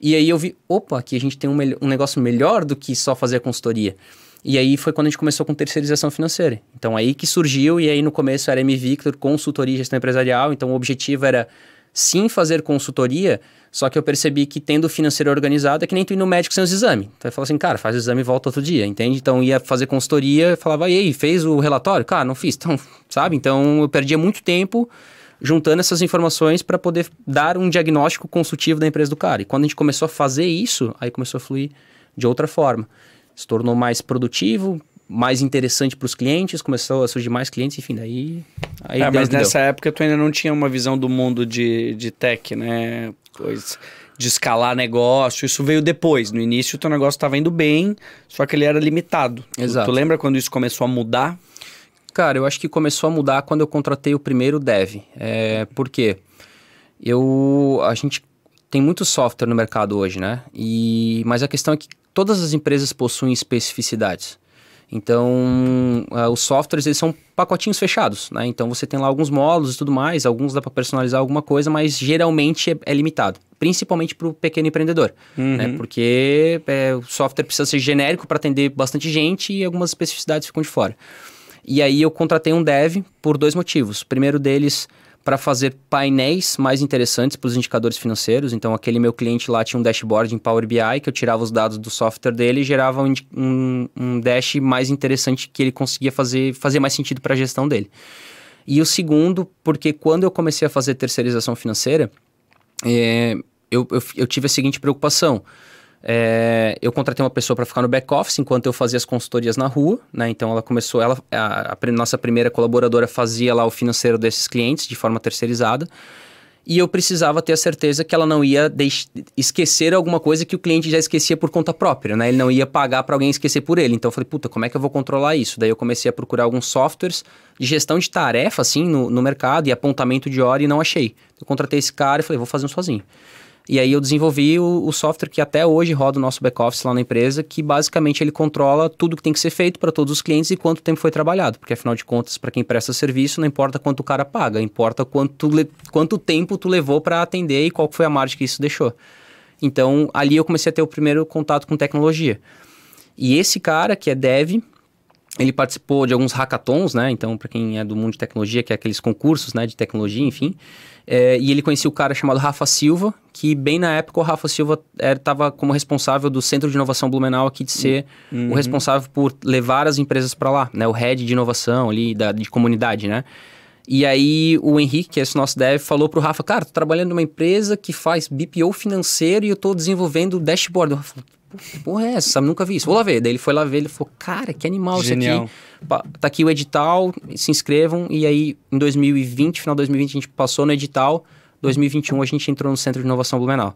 E aí eu vi, opa, aqui a gente tem um, um negócio melhor do que só fazer a consultoria. E aí foi quando a gente começou com terceirização financeira. Então aí que surgiu, e aí no começo era M. Victor, consultoria e gestão empresarial. Então o objetivo era sim fazer consultoria, só que eu percebi que tendo o financeiro organizado é que nem tu ir no médico sem os exames. Então eu falava assim, cara, faz o exame e volta outro dia, entende? Então ia fazer consultoria, falava, e aí, fez o relatório? Cara, não fiz, então, sabe? Então eu perdia muito tempo juntando essas informações para poder dar um diagnóstico consultivo da empresa do cara. E quando a gente começou a fazer isso, aí começou a fluir de outra forma. Se tornou mais produtivo, mais interessante para os clientes, começou a surgir mais clientes, enfim, daí. Aí é, mas nessa deu. época tu ainda não tinha uma visão do mundo de, de tech, né? Pois, de escalar negócio, isso veio depois. No início, o teu negócio estava indo bem, só que ele era limitado. Exato. Tu, tu lembra quando isso começou a mudar? Cara, eu acho que começou a mudar quando eu contratei o primeiro dev. É, por quê? Eu, a gente tem muito software no mercado hoje, né? E, mas a questão é que todas as empresas possuem especificidades. Então, uh, os softwares, eles são pacotinhos fechados, né? Então, você tem lá alguns módulos e tudo mais, alguns dá para personalizar alguma coisa, mas geralmente é, é limitado. Principalmente para o pequeno empreendedor, né? uhum. né? Porque é, o software precisa ser genérico para atender bastante gente e algumas especificidades ficam de fora. E aí, eu contratei um dev por dois motivos. O primeiro deles para fazer painéis mais interessantes para os indicadores financeiros. Então, aquele meu cliente lá tinha um dashboard em Power BI que eu tirava os dados do software dele e gerava um, um, um dash mais interessante que ele conseguia fazer, fazer mais sentido para a gestão dele. E o segundo, porque quando eu comecei a fazer terceirização financeira, é, eu, eu, eu tive a seguinte preocupação – é, eu contratei uma pessoa para ficar no back office enquanto eu fazia as consultorias na rua, né? Então ela começou, ela, a, a, nossa primeira colaboradora fazia lá o financeiro desses clientes de forma terceirizada. E eu precisava ter a certeza que ela não ia esquecer alguma coisa que o cliente já esquecia por conta própria, né? Ele não ia pagar para alguém esquecer por ele. Então eu falei, puta, como é que eu vou controlar isso? Daí eu comecei a procurar alguns softwares de gestão de tarefa, assim, no, no mercado e apontamento de hora e não achei. Eu contratei esse cara e falei, vou fazer um sozinho. E aí eu desenvolvi o, o software que até hoje roda o nosso back-office lá na empresa, que basicamente ele controla tudo que tem que ser feito para todos os clientes e quanto tempo foi trabalhado. Porque afinal de contas, para quem presta serviço, não importa quanto o cara paga, importa quanto, quanto tempo tu levou para atender e qual foi a margem que isso deixou. Então ali eu comecei a ter o primeiro contato com tecnologia. E esse cara, que é dev, ele participou de alguns hackathons, né? Então, para quem é do mundo de tecnologia, que é aqueles concursos, né, de tecnologia, enfim. É, e ele conhecia o cara chamado Rafa Silva, que bem na época o Rafa Silva estava como responsável do Centro de Inovação Blumenau aqui de ser uhum. o responsável por levar as empresas para lá, né? O head de inovação ali, da, de comunidade, né? E aí o Henrique, que é esse nosso dev, falou pro Rafa, cara, tô trabalhando numa empresa que faz BPO financeiro e eu tô desenvolvendo dashboard. Eu falei, que porra é essa? Sabe? Nunca vi isso. Vou lá ver. Daí ele foi lá ver, ele falou, cara, que animal Genial. isso aqui. Tá aqui o edital, se inscrevam. E aí, em 2020, final de 2020, a gente passou no edital. 2021, a gente entrou no Centro de Inovação Blumenau.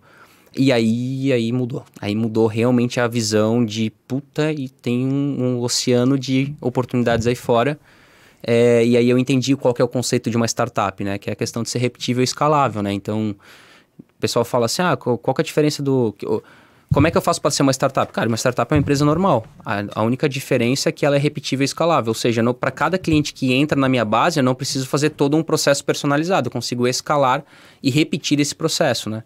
E aí, aí mudou. Aí mudou realmente a visão de puta e tem um, um oceano de oportunidades aí fora. É, e aí eu entendi qual é o conceito de uma startup, né? Que é a questão de ser repetível e escalável, né? Então, o pessoal fala assim, ah, qual, qual é a diferença do... Como é que eu faço para ser uma startup? Cara, uma startup é uma empresa normal. A, a única diferença é que ela é repetível e escalável. Ou seja, para cada cliente que entra na minha base, eu não preciso fazer todo um processo personalizado. Eu consigo escalar e repetir esse processo, né?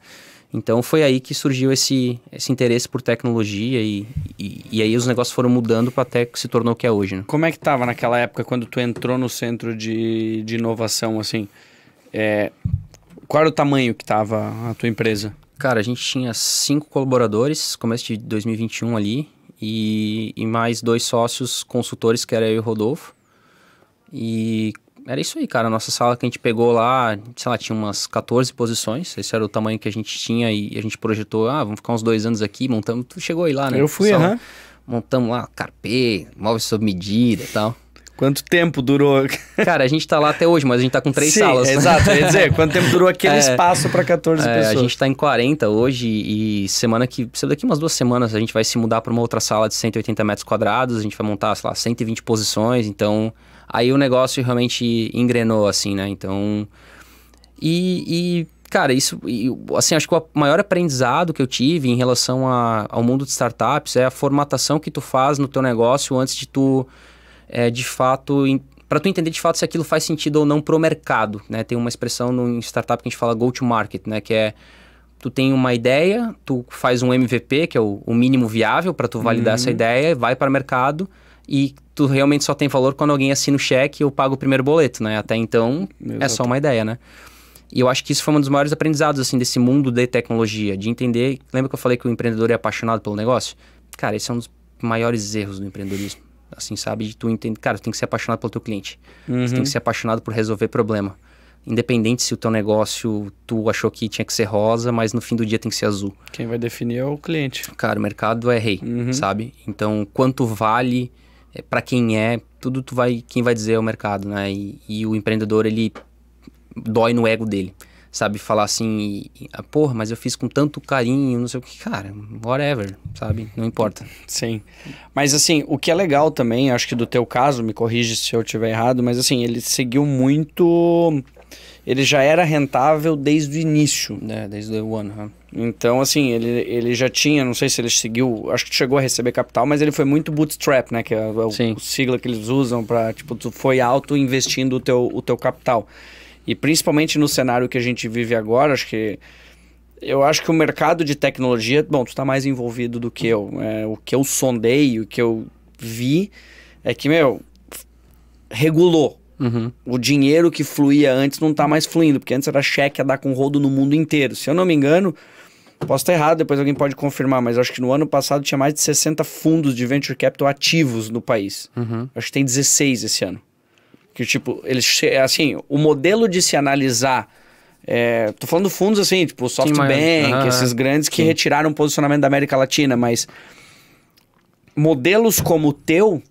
Então foi aí que surgiu esse, esse interesse por tecnologia e, e, e aí os negócios foram mudando para até que se tornou o que é hoje. Né? Como é que estava naquela época quando tu entrou no centro de, de inovação assim? É, qual era o tamanho que estava a tua empresa? Cara, a gente tinha cinco colaboradores, começo de 2021 ali, e, e mais dois sócios consultores, que era eu e o Rodolfo. E era isso aí, cara. A nossa sala que a gente pegou lá, sei lá, tinha umas 14 posições. Esse era o tamanho que a gente tinha e a gente projetou, ah, vamos ficar uns dois anos aqui, montamos. Tu chegou aí lá, né? Eu fui, né? Montamos lá carpê, móveis sob medida e tal. Quanto tempo durou? Cara, a gente tá lá até hoje, mas a gente tá com três Sim, salas. Exato, quer dizer, quanto tempo durou aquele é, espaço para 14 é, pessoas? A gente tá em 40 hoje e semana que. Se daqui umas duas semanas a gente vai se mudar para uma outra sala de 180 metros quadrados, a gente vai montar, sei lá, 120 posições, então. Aí o negócio realmente engrenou, assim, né? Então. E. e cara, isso. E, assim, acho que o maior aprendizado que eu tive em relação a, ao mundo de startups é a formatação que tu faz no teu negócio antes de tu é, de fato para tu entender de fato se aquilo faz sentido ou não pro mercado, né? Tem uma expressão no startup que a gente fala go to market, né? Que é tu tem uma ideia, tu faz um MVP, que é o, o mínimo viável para tu validar uhum. essa ideia, vai para o mercado e tu realmente só tem valor quando alguém assina o cheque ou paga o primeiro boleto, né? Até então Exato. é só uma ideia, né? E eu acho que isso foi um dos maiores aprendizados assim desse mundo de tecnologia, de entender. Lembra que eu falei que o empreendedor é apaixonado pelo negócio? Cara, esse é um dos maiores erros do empreendedorismo assim, sabe? De tu entender, cara, tu tem que ser apaixonado pelo teu cliente. Uhum. Tu tem uhum. que ser apaixonado por resolver problema. Independente se o teu negócio tu achou que tinha que ser rosa, mas no fim do dia tem que ser azul. Quem vai definir é o cliente. Cara, o mercado é rei, uhum. sabe? Então, quanto vale é, para quem é, tudo tu vai, quem vai dizer é o mercado, né? E, e o empreendedor ele dói no ego dele sabe, falar assim, ah, porra, mas eu fiz com tanto carinho, não sei o que, cara, whatever, sabe, não importa. Sim, mas assim, o que é legal também, acho que do teu caso, me corrige se eu tiver errado, mas assim, ele seguiu muito, ele já era rentável desde o início. É, desde o ano, huh? Né. Então, assim, ele, ele já tinha, não sei se ele seguiu, acho que chegou a receber capital, mas ele foi muito bootstrap, né? Que é o, é o sigla que eles usam para, tipo, tu foi alto investindo o teu, o teu capital. E principalmente no cenário que a gente vive agora, acho que eu acho que o mercado de tecnologia, bom, tu está mais envolvido do que eu. É, o que eu sondei, o que eu vi é que, meu, regulou. Uhum. O dinheiro que fluía antes não está mais fluindo, porque antes era cheque a dar com rodo no mundo inteiro. Se eu não me engano, posso estar errado, depois alguém pode confirmar, mas acho que no ano passado tinha mais de 60 fundos de venture capital ativos no país. Uhum. Acho que tem 16 esse ano. Que, tipo, eles. É assim, o modelo de se analisar. É, tô falando fundos assim, tipo SoftBank, ah, esses grandes que sim. retiraram o posicionamento da América Latina, mas modelos como o teu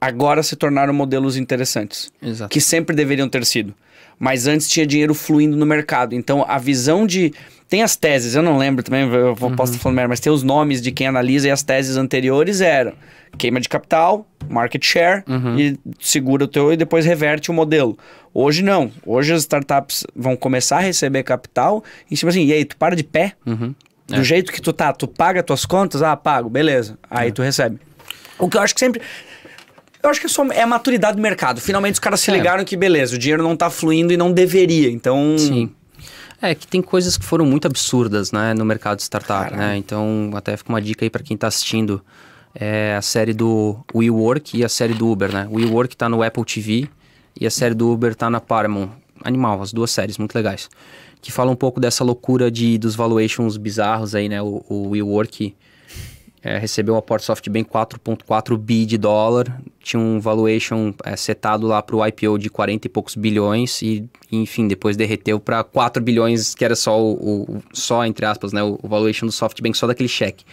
agora se tornaram modelos interessantes. Exato. Que sempre deveriam ter sido. Mas antes tinha dinheiro fluindo no mercado. Então a visão de tem as teses, eu não lembro também, eu posso uhum. estar falando merda, mas tem os nomes de quem analisa e as teses anteriores eram queima de capital, market share uhum. e segura o teu e depois reverte o modelo. Hoje não. Hoje as startups vão começar a receber capital e tipo assim, e aí, tu para de pé? Uhum. Do é. jeito que tu tá, tu paga tuas contas? Ah, pago, beleza. Aí é. tu recebe. O que eu acho que sempre... Eu acho que é, só, é a maturidade do mercado. Finalmente os caras se é. ligaram que, beleza, o dinheiro não tá fluindo e não deveria. Então... Sim. É que tem coisas que foram muito absurdas, né, no mercado de startup, Caramba. né? Então, até fica uma dica aí para quem está assistindo é a série do WeWork e a série do Uber, né? O WeWork está no Apple TV e a série do Uber está na Paramount. Animal, as duas séries muito legais. Que fala um pouco dessa loucura de dos valuations bizarros aí, né? O, o WeWork é, recebeu o aporte SoftBank 4.4 bi de dólar, tinha um valuation é, setado lá para o IPO de 40 e poucos bilhões e, enfim, depois derreteu para 4 bilhões, que era só o, o, só entre aspas, né, o valuation do SoftBank só daquele cheque.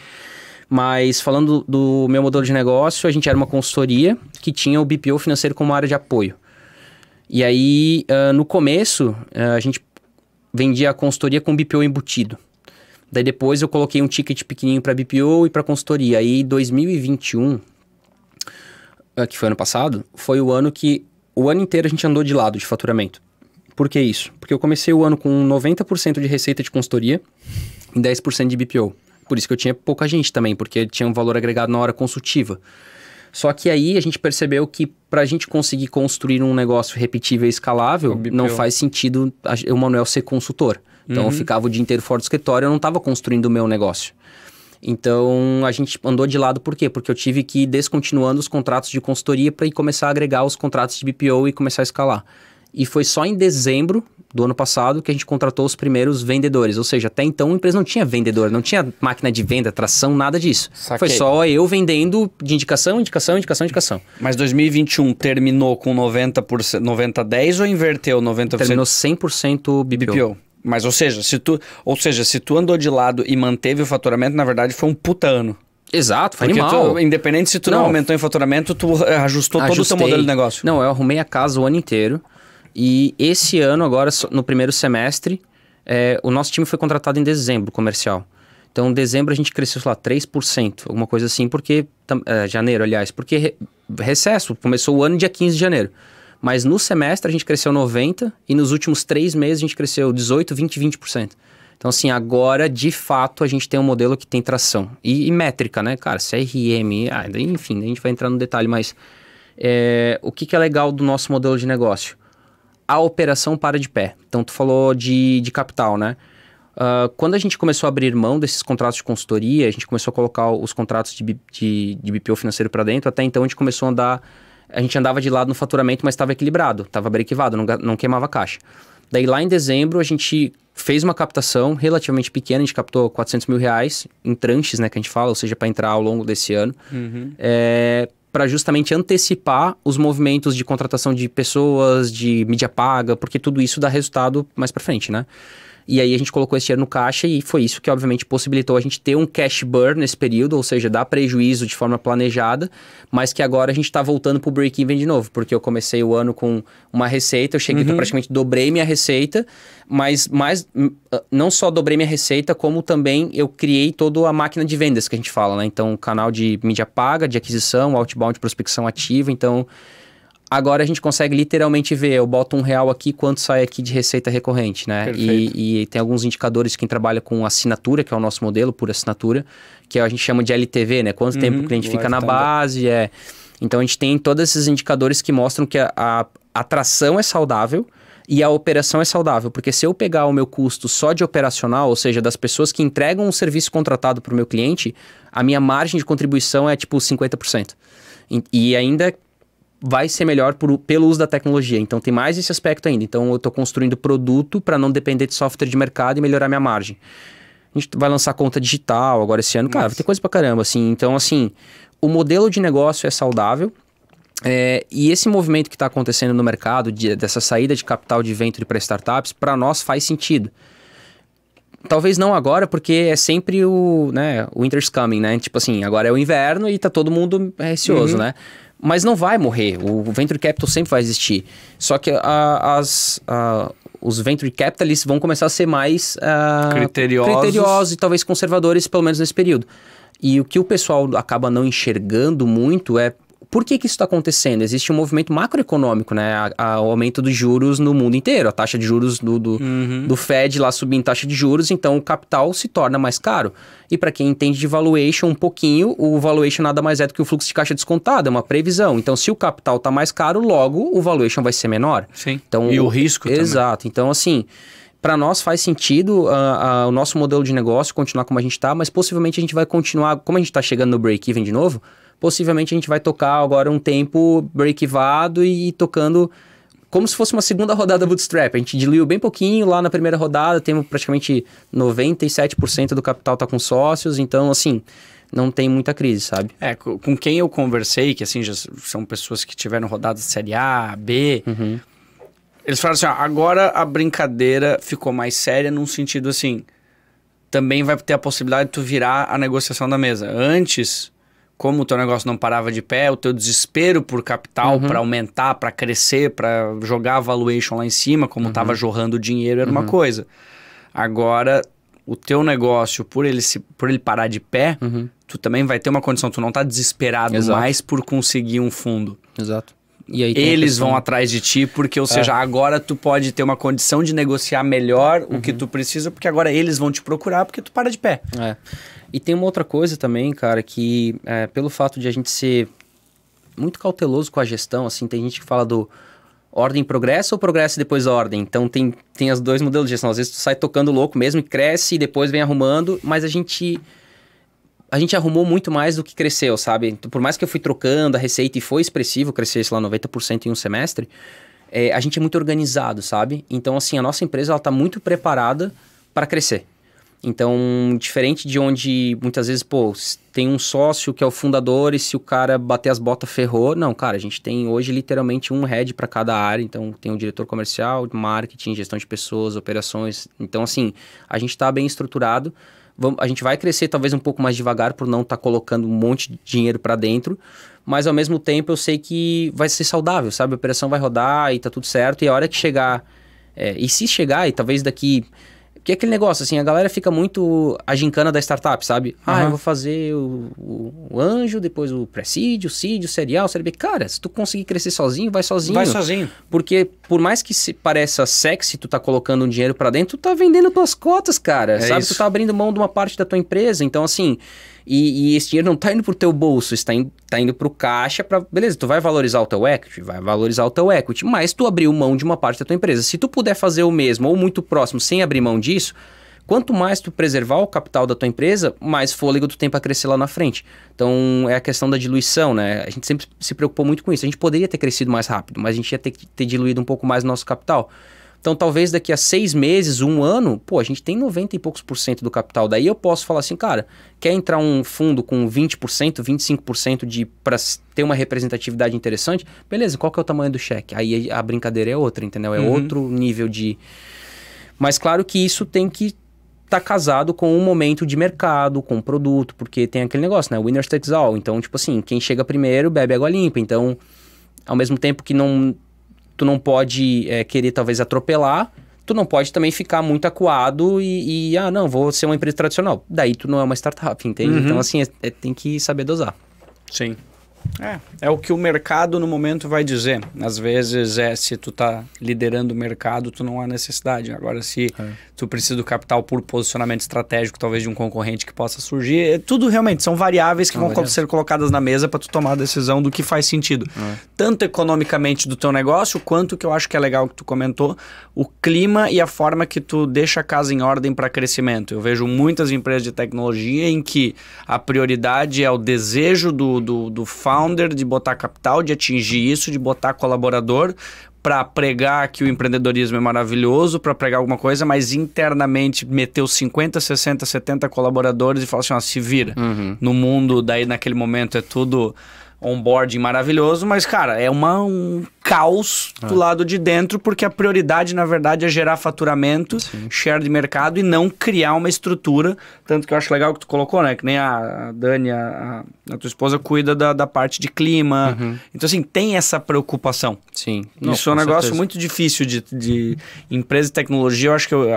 Mas falando do meu modelo de negócio, a gente era uma consultoria que tinha o BPO financeiro como área de apoio. E aí, uh, no começo, uh, a gente vendia a consultoria com BPO embutido. Daí depois eu coloquei um ticket pequenininho para BPO e para consultoria. Aí 2021, eh, que foi ano passado, foi o ano que o ano inteiro a gente andou de lado de faturamento. Por que isso? Porque eu comecei o ano com 90% de receita de consultoria e 10% de BPO. Por isso que eu tinha pouca gente também, porque tinha um valor agregado na hora consultiva. Só que aí a gente percebeu que para a gente conseguir construir um negócio repetível e escalável, não faz sentido o Manuel ser consultor. Então uhum. eu ficava o dia inteiro fora do escritório, eu não estava construindo o meu negócio. Então a gente andou de lado por quê? Porque eu tive que ir descontinuando os contratos de consultoria para ir começar a agregar os contratos de BPO e começar a escalar. E foi só em dezembro do ano passado que a gente contratou os primeiros vendedores. Ou seja, até então a empresa não tinha vendedor, não tinha máquina de venda, tração, nada disso. Saquei. Foi só eu vendendo de indicação, indicação, indicação, indicação. Mas 2021 terminou com 90%, 90 10 ou inverteu 90%? Terminou 100% BPO. BPO. Mas, ou seja, se tu, ou seja, se tu andou de lado e manteve o faturamento, na verdade foi um puta ano. Exato, foi Porque animal. Tu, independente se tu não. não. aumentou em faturamento, tu ajustou Ajustei. todo o teu modelo de negócio. Não, eu arrumei a casa o ano inteiro. E esse ano, agora, no primeiro semestre, é, o nosso time foi contratado em dezembro, comercial. Então, em dezembro a gente cresceu, sei lá, 3%, alguma coisa assim, porque... É, janeiro, aliás, porque re, recesso, começou o ano dia 15 de janeiro. Mas no semestre a gente cresceu 90% e nos últimos três meses a gente cresceu 18%, 20%, 20%. Então, assim, agora, de fato, a gente tem um modelo que tem tração. E, e métrica, né? Cara, CRM, ah, enfim, a gente vai entrar no detalhe, mas é, o que, que, é legal do nosso modelo de negócio? A operação para de pé. Então, tu falou de, de capital, né? Uh, quando a gente começou a abrir mão desses contratos de consultoria, a gente começou a colocar os contratos de, de, de BPO financeiro para dentro, até então a gente começou a andar a gente andava de lado no faturamento, mas estava equilibrado, estava brequivado, não, não queimava caixa. Daí lá em dezembro a gente fez uma captação relativamente pequena, a gente captou 400 mil reais em tranches, né, que a gente fala, ou seja, para entrar ao longo desse ano, uhum. é, para justamente antecipar os movimentos de contratação de pessoas, de mídia paga, porque tudo isso dá resultado mais para frente, né? E aí a gente colocou esse dinheiro no caixa e foi isso que, obviamente, possibilitou a gente ter um cash burn nesse período, ou seja, dar prejuízo de forma planejada, mas que agora a gente está voltando para o break-even de novo, porque eu comecei o ano com uma receita, eu cheguei, uhum. praticamente dobrei minha receita, mas mais, hum, ah, não só dobrei minha receita, como também eu criei toda a máquina de vendas que a gente fala, né? Então, canal de mídia paga, de aquisição, outbound, prospecção ativa, então Agora a gente consegue literalmente ver, eu boto um real aqui, quanto sai aqui de receita recorrente, né? E, e, tem alguns indicadores, quem trabalha com assinatura, que é o nosso modelo por assinatura, que a gente chama de LTV, né? Quanto uhum, tempo o cliente fica na base, é... Então a gente tem todos esses indicadores que mostram que a, a atração é saudável, e a operação é saudável, porque se eu pegar o meu custo só de operacional, ou seja, das pessoas que entregam um serviço contratado para o meu cliente, a minha margem de contribuição é tipo 50%. E, e ainda vai ser melhor por, pelo uso da tecnologia. Então tem mais esse aspecto ainda. Então eu estou construindo produto para não depender de software de mercado e melhorar minha margem. A gente vai lançar conta digital agora esse ano. Cara, vai ter coisa pra caramba, assim. Então, assim, o modelo de negócio é saudável. É, e esse movimento que está acontecendo no mercado, de, dessa saída de capital de venture para startups, para nós faz sentido. Talvez não agora, porque é sempre o né, winter's coming, né? Tipo assim, agora é o inverno e tá todo mundo receoso, uhum. né? mas não vai morrer. O venture capital sempre vai existir. Só que a, as, a, os venture capitalists vão começar a ser mais ah, criteriosos. criteriosos e talvez conservadores, pelo menos nesse período. E o que o pessoal acaba não enxergando muito é por que, que isso está acontecendo? Existe um movimento macroeconômico, né? A, a, o aumento dos juros no mundo inteiro, a taxa de juros do, do, uhum. do, Fed lá subindo taxa de juros, então o capital se torna mais caro. E para quem entende de valuation um pouquinho, o valuation nada mais é do que o fluxo de caixa descontado, é uma previsão. Então, se o capital está mais caro, logo o valuation vai ser menor. Sim. Então, e o, o risco Exato. Também. Então, assim para nós faz sentido uh, uh, o nosso modelo de negócio continuar como a gente está, mas possivelmente a gente vai continuar, como a gente está chegando no break-even de novo, possivelmente a gente vai tocar agora um tempo breakivado e tocando como se fosse uma segunda rodada bootstrap. A gente diluiu bem pouquinho lá na primeira rodada, temos praticamente 97% do capital tá com sócios, então assim, não tem muita crise, sabe? É, com quem eu conversei, que assim, já são pessoas que tiveram rodadas de série A, B, uhum. eles falaram assim, ó, agora a brincadeira ficou mais séria num sentido assim, também vai ter a possibilidade de tu virar a negociação da mesa. Antes, como o teu negócio não parava de pé, o teu desespero por capital uhum. para aumentar, para crescer, para jogar a valuation lá em cima, como estava uhum. jorrando dinheiro, era uhum. uma coisa. Agora, o teu negócio, por ele, se, por ele parar de pé, uhum. tu também vai ter uma condição, tu não tá desesperado Exato. mais por conseguir um fundo. Exato. E aí Eles vão atrás de ti, porque, ou é. seja, agora tu pode ter uma condição de negociar melhor uhum. o que uhum. tu precisa, porque agora eles vão te procurar porque tu para de pé. É. E tem uma outra coisa também, cara, que é, pelo fato de a gente ser muito cauteloso com a gestão, assim, tem gente que fala do ordem progresso ou progresso depois ordem. Então tem, tem as dois modelos de gestão. Às vezes tu sai tocando louco mesmo e cresce e depois vem arrumando, mas a gente a gente arrumou muito mais do que cresceu, sabe? Então, por mais que eu fui trocando a receita e foi expressivo crescer, sei lá, 90% em um semestre, é, a gente é muito organizado, sabe? Então, assim, a nossa empresa, ela tá muito preparada para crescer. Então, diferente de onde muitas vezes, pô, tem um sócio que é o fundador e se o cara bater as botas ferrou, não, cara, a gente tem hoje literalmente um head para cada área, então tem o um diretor comercial, marketing, gestão de pessoas, operações. Então, assim, a gente está bem estruturado. a gente vai crescer talvez um pouco mais devagar por não estar tá colocando um monte de dinheiro para dentro, mas ao mesmo tempo eu sei que vai ser saudável, sabe? A operação vai rodar e tá tudo certo e a hora que chegar é, e se chegar e talvez daqui que é aquele negócio, assim, a galera fica muito a gincana da startup, sabe? Ah, eu vou fazer o, o, o, anjo, depois o presídio o cídio, o serial, o CRB. Cara, se tu conseguir crescer sozinho, vai sozinho. Vai sozinho. Porque por mais que se pareça sexy, tu tá colocando um dinheiro para dentro, tu tá vendendo tuas cotas, cara. É sabe? Isso. Tu tá abrindo mão de uma parte da tua empresa. Então, assim, e, e esse dinheiro não está indo para o teu bolso, está tá indo para o caixa para... Beleza, tu vai valorizar o teu equity? Vai valorizar o teu equity, mas tu abriu mão de uma parte da tua empresa. Se tu puder fazer o mesmo ou muito próximo sem abrir mão disso, quanto mais tu preservar o capital da tua empresa, mais fôlego tu tem para crescer lá na frente. Então, é a questão da diluição, né? A gente sempre se preocupou muito com isso. A gente poderia ter crescido mais rápido, mas a gente ia ter que ter diluído um pouco mais o nosso capital. Então, talvez daqui a seis meses, um ano, pô, a gente tem 90 e poucos por cento do capital. Daí eu posso falar assim, cara, quer entrar um fundo com 20%, 25% de para ter uma representatividade interessante? Beleza, qual que é o tamanho do cheque? Aí a brincadeira é outra, entendeu? É uhum. outro nível de. Mas claro que isso tem que tá casado com um momento de mercado, com um produto, porque tem aquele negócio, né? Winner takes all. Então, tipo assim, quem chega primeiro bebe água limpa. Então, ao mesmo tempo que não tu não pode é, querer talvez atropelar, tu não pode também ficar muito acuado e, e, ah, não, vou ser uma empresa tradicional. Daí tu não é uma startup, entende? Uhum. Então, assim, é, é, tem que saber dosar. Sim. É, é o que o mercado no momento vai dizer. Às vezes é se tu tá liderando o mercado, tu não há necessidade. Agora, se é. tu precisa do capital por posicionamento estratégico, talvez de um concorrente que possa surgir, é, tudo realmente são variáveis que não, vão ser colocadas na mesa para tu tomar a decisão do que faz sentido. É. Tanto economicamente do teu negócio, quanto que eu acho que é legal que tu comentou, o clima e a forma que tu deixa a casa em ordem para crescimento. Eu vejo muitas empresas de tecnologia em que a prioridade é o desejo do, do, do founder, de botar capital, de atingir isso, de botar colaborador para pregar que o empreendedorismo é maravilhoso, para pregar alguma coisa, mas internamente meteu 50, 60, 70 colaboradores e falar assim, ó, se vira. Uhum. No mundo, daí naquele momento é tudo onboarding maravilhoso, mas, cara, é uma, um caos ah. do é. lado de dentro, porque a prioridade, na verdade, é gerar faturamento, Sim. share de mercado e não criar uma estrutura. Tanto que eu acho legal que tu colocou, né? Que nem a Dani, a, a tua esposa, cuida da, da parte de clima. Uhum. Então, assim, tem essa preocupação. Sim. Não, Isso é um negócio certeza. muito difícil de, de empresa e tecnologia. Eu acho que eu,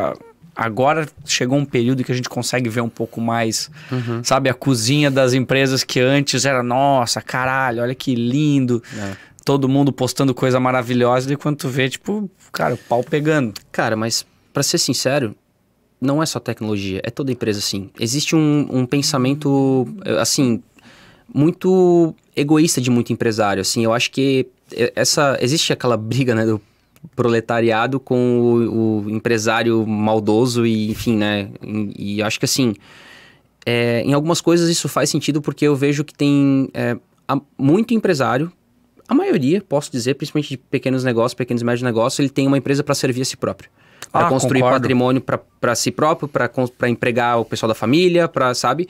agora chegou um período que a gente consegue ver um pouco mais, uhum. sabe, a cozinha das empresas que antes era, nossa, caralho, olha que lindo. É. Todo mundo postando coisa maravilhosa, e quando tu vê, tipo, cara, o pau pegando. Cara, mas para ser sincero, não é só tecnologia, é toda empresa assim. Existe um, um pensamento, eh, assim, muito egoísta de muito empresário, assim. Eu acho que eh, essa existe aquela briga, né, do proletariado com o, o empresário maldoso e, enfim, né? E, e acho que assim, é, em algumas coisas isso faz sentido porque eu vejo que tem é, muito empresário, a maioria, posso dizer, principalmente de pequenos negócios, pequenos e médios negócios, ele tem uma empresa para servir a si próprio. Para ah, construir concordo. patrimônio para si próprio, para empregar o pessoal da família, para, sabe?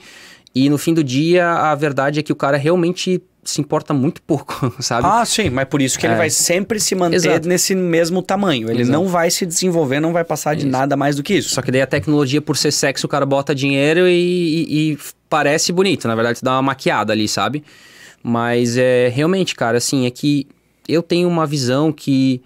E no fim do dia, a verdade é que o cara realmente se importa muito pouco, sabe? Ah, sim, mas por isso que é. ele vai sempre se manter Exato. nesse mesmo tamanho. Ele Exato. não vai se desenvolver, não vai passar de nada mais do que isso. Só que daí a tecnologia, por ser sexo, o cara bota dinheiro e, e, e parece bonito. Na verdade, dá uma maquiada ali, sabe? Mas é realmente, cara, assim, é que eu tenho uma visão que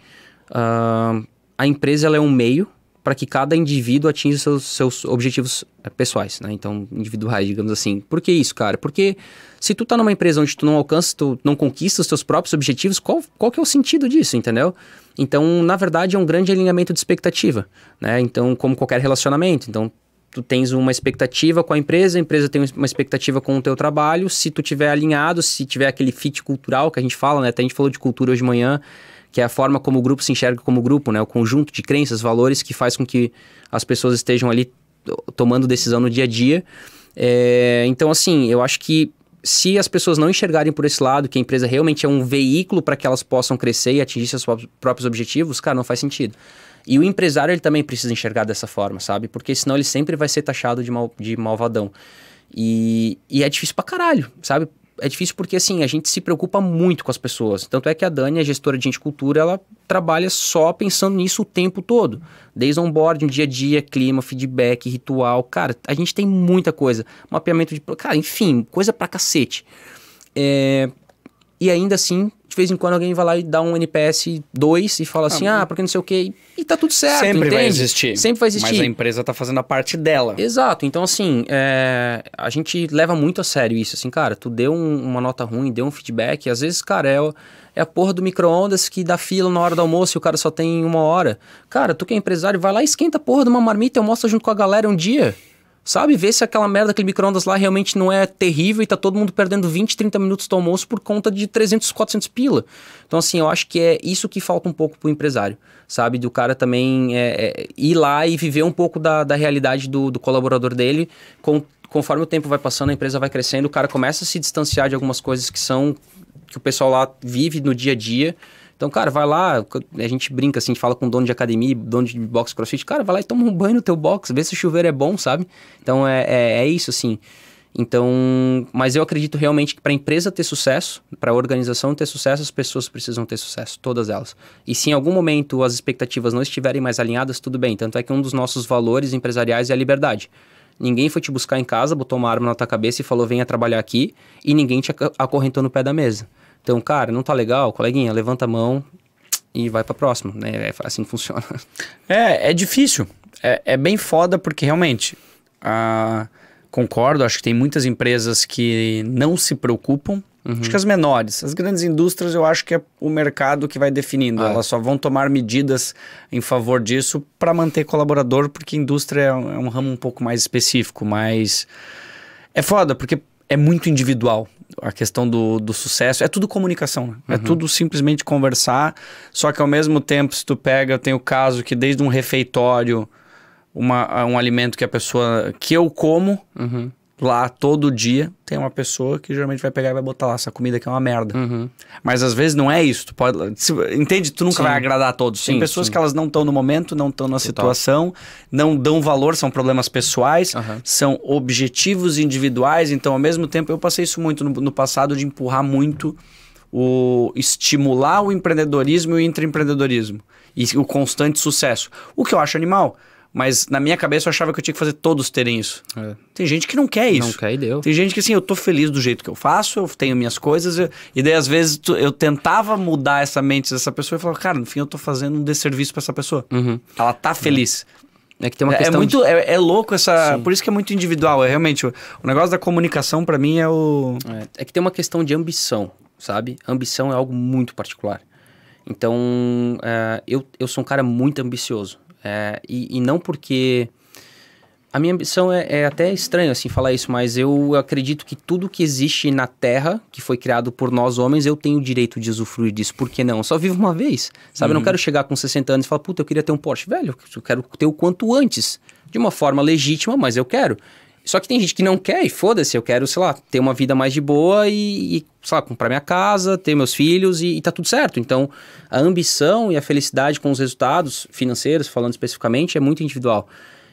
uh, a empresa ela é um meio para que cada indivíduo atinja seus, seus objetivos eh, pessoais, né? Então, individuais, digamos assim. Por que isso, cara? Porque se tu tá numa empresa onde tu não alcança, tu não conquista os teus próprios objetivos, qual, qual que é o sentido disso, entendeu? Então, na verdade, é um grande alinhamento de expectativa, né? Então, como qualquer relacionamento, então tu tens uma expectativa com a empresa, a empresa tem uma expectativa com o teu trabalho, se tu tiver alinhado, se tiver aquele fit cultural que a gente fala, né? Até a gente falou de cultura hoje de manhã, que é a forma como o grupo se enxerga como grupo, né? O conjunto de crenças, valores que faz com que as pessoas estejam ali tomando decisão no dia a dia. É, então, assim, eu acho que se as pessoas não enxergarem por esse lado, que a empresa realmente é um veículo para que elas possam crescer e atingir seus próprios objetivos, cara, não faz sentido. E o empresário ele também precisa enxergar dessa forma, sabe? Porque senão ele sempre vai ser taxado de, mal, de malvadão. E, e é difícil pra caralho, sabe? é difícil porque, assim, a gente se preocupa muito com as pessoas. Tanto é que a Dani, a gestora de gente cultura, ela trabalha só pensando nisso o tempo todo. Desde onboarding, dia a dia, clima, feedback, ritual. Cara, a gente tem muita coisa. Mapeamento de... Cara, enfim, coisa pra cacete. É, e ainda assim, de vez em quando alguém vai lá e dá um NPS 2 e fala ah, assim, ah, porque não sei o quê. E, e tá tudo certo, Sempre entende? vai existir. Sempre vai existir. Mas a empresa tá fazendo a parte dela. Exato. Então, assim, é... a gente leva muito a sério isso. Assim, cara, tu deu um, uma nota ruim, deu um feedback. Às vezes, cara, é, é a porra do micro-ondas que dá fila na hora do almoço e o cara só tem uma hora. Cara, tu que é empresário, vai lá e esquenta a porra de uma marmita e almoça junto com a galera um dia. Sabe, ver se aquela merda, aquele micro-ondas lá realmente não é terrível e tá todo mundo perdendo 20, 30 minutos do almoço por conta de 300, 400 pila. Então, assim, eu acho que é isso que falta um pouco pro empresário, sabe? Do cara também é, é, ir lá e viver um pouco da, da realidade do, do colaborador dele com conforme o tempo vai passando, a empresa vai crescendo, o cara começa a se distanciar de algumas coisas que são que o pessoal lá vive no dia a dia então, cara, vai lá, a gente brinca assim, a gente fala com dono de academia, dono de box crossfit, cara, vai lá e toma um banho no teu box, vê se o chuveiro é bom, sabe? Então, é, é, é isso, assim. Então, mas eu acredito realmente que para a empresa ter sucesso, para a organização ter sucesso, as pessoas precisam ter sucesso, todas elas. E se em algum momento as expectativas não estiverem mais alinhadas, tudo bem. Tanto é que um dos nossos valores empresariais é a liberdade. Ninguém foi te buscar em casa, botou uma arma na tua cabeça e falou: venha trabalhar aqui, e ninguém te acorrentou no pé da mesa. Então, cara, não tá legal, coleguinha, levanta a mão e vai para próximo, né? É assim que funciona. É, é difícil. É, é bem foda porque realmente ah, concordo. Acho que tem muitas empresas que não se preocupam. Uhum. Acho que as menores, as grandes indústrias, eu acho que é o mercado que vai definindo. Ah, Elas só vão tomar medidas em favor disso para manter colaborador, porque indústria é um, é um ramo um pouco mais específico, mas é foda porque é muito individual a questão do, do sucesso. É tudo comunicação, né? É uhum. É tudo simplesmente conversar. Só que ao mesmo tempo, se tu pega, eu tenho o caso que desde um refeitório, uma, um alimento que a pessoa. que eu como. Uhum lá todo dia tem uma pessoa que geralmente vai pegar e vai botar lá essa comida que é uma merda. Uhum. Mas às vezes não é isso. Tu pode, se, entende? Tu nunca sim. vai agradar a todos. Sim, tem pessoas sim. que elas não estão no momento, não estão na Total. situação, não dão valor, são problemas pessoais, uhum. são objetivos individuais. Então, ao mesmo tempo, eu passei isso muito no, no passado de empurrar muito o estimular o empreendedorismo e o intraempreendedorismo e o constante sucesso. O que eu acho animal. Mas na minha cabeça eu achava que eu tinha que fazer todos terem isso. É. Tem gente que não quer isso. Não quer e deu. Tem gente que assim, eu tô feliz do jeito que eu faço, eu tenho minhas coisas. Eu... E daí às vezes tu... eu tentava mudar essa mente dessa pessoa e falava, cara, no fim eu tô fazendo um desserviço para essa pessoa. Uhum. Ela tá feliz. É. é que tem uma é, é questão. É, muito, de... É, é, louco essa. Sim. Por isso que é muito individual. É realmente. O, o negócio da comunicação, para mim, é o. É, é que tem uma questão de ambição, sabe? Ambição é algo muito particular. Então, eu, eu sou um cara muito ambicioso. É, e, e, não porque. A minha ambição é, é, até estranho assim falar isso, mas eu acredito que tudo que existe na Terra, que foi criado por nós homens, eu tenho o direito de usufruir disso. Por que não? Eu só vivo uma vez, sabe? Uhum. Eu não uhum. quero chegar com 60 anos e falar, puta, eu queria ter um Porsche. Velho, eu quero ter o quanto antes. De uma forma legítima, mas eu quero. Só que tem gente que não quer e foda-se, eu quero, sei lá, ter uma vida mais de boa e, e sei lá, comprar minha casa, ter meus filhos e, e tá tudo certo. Então, a ambição e a felicidade com os resultados financeiros, falando especificamente, é muito individual.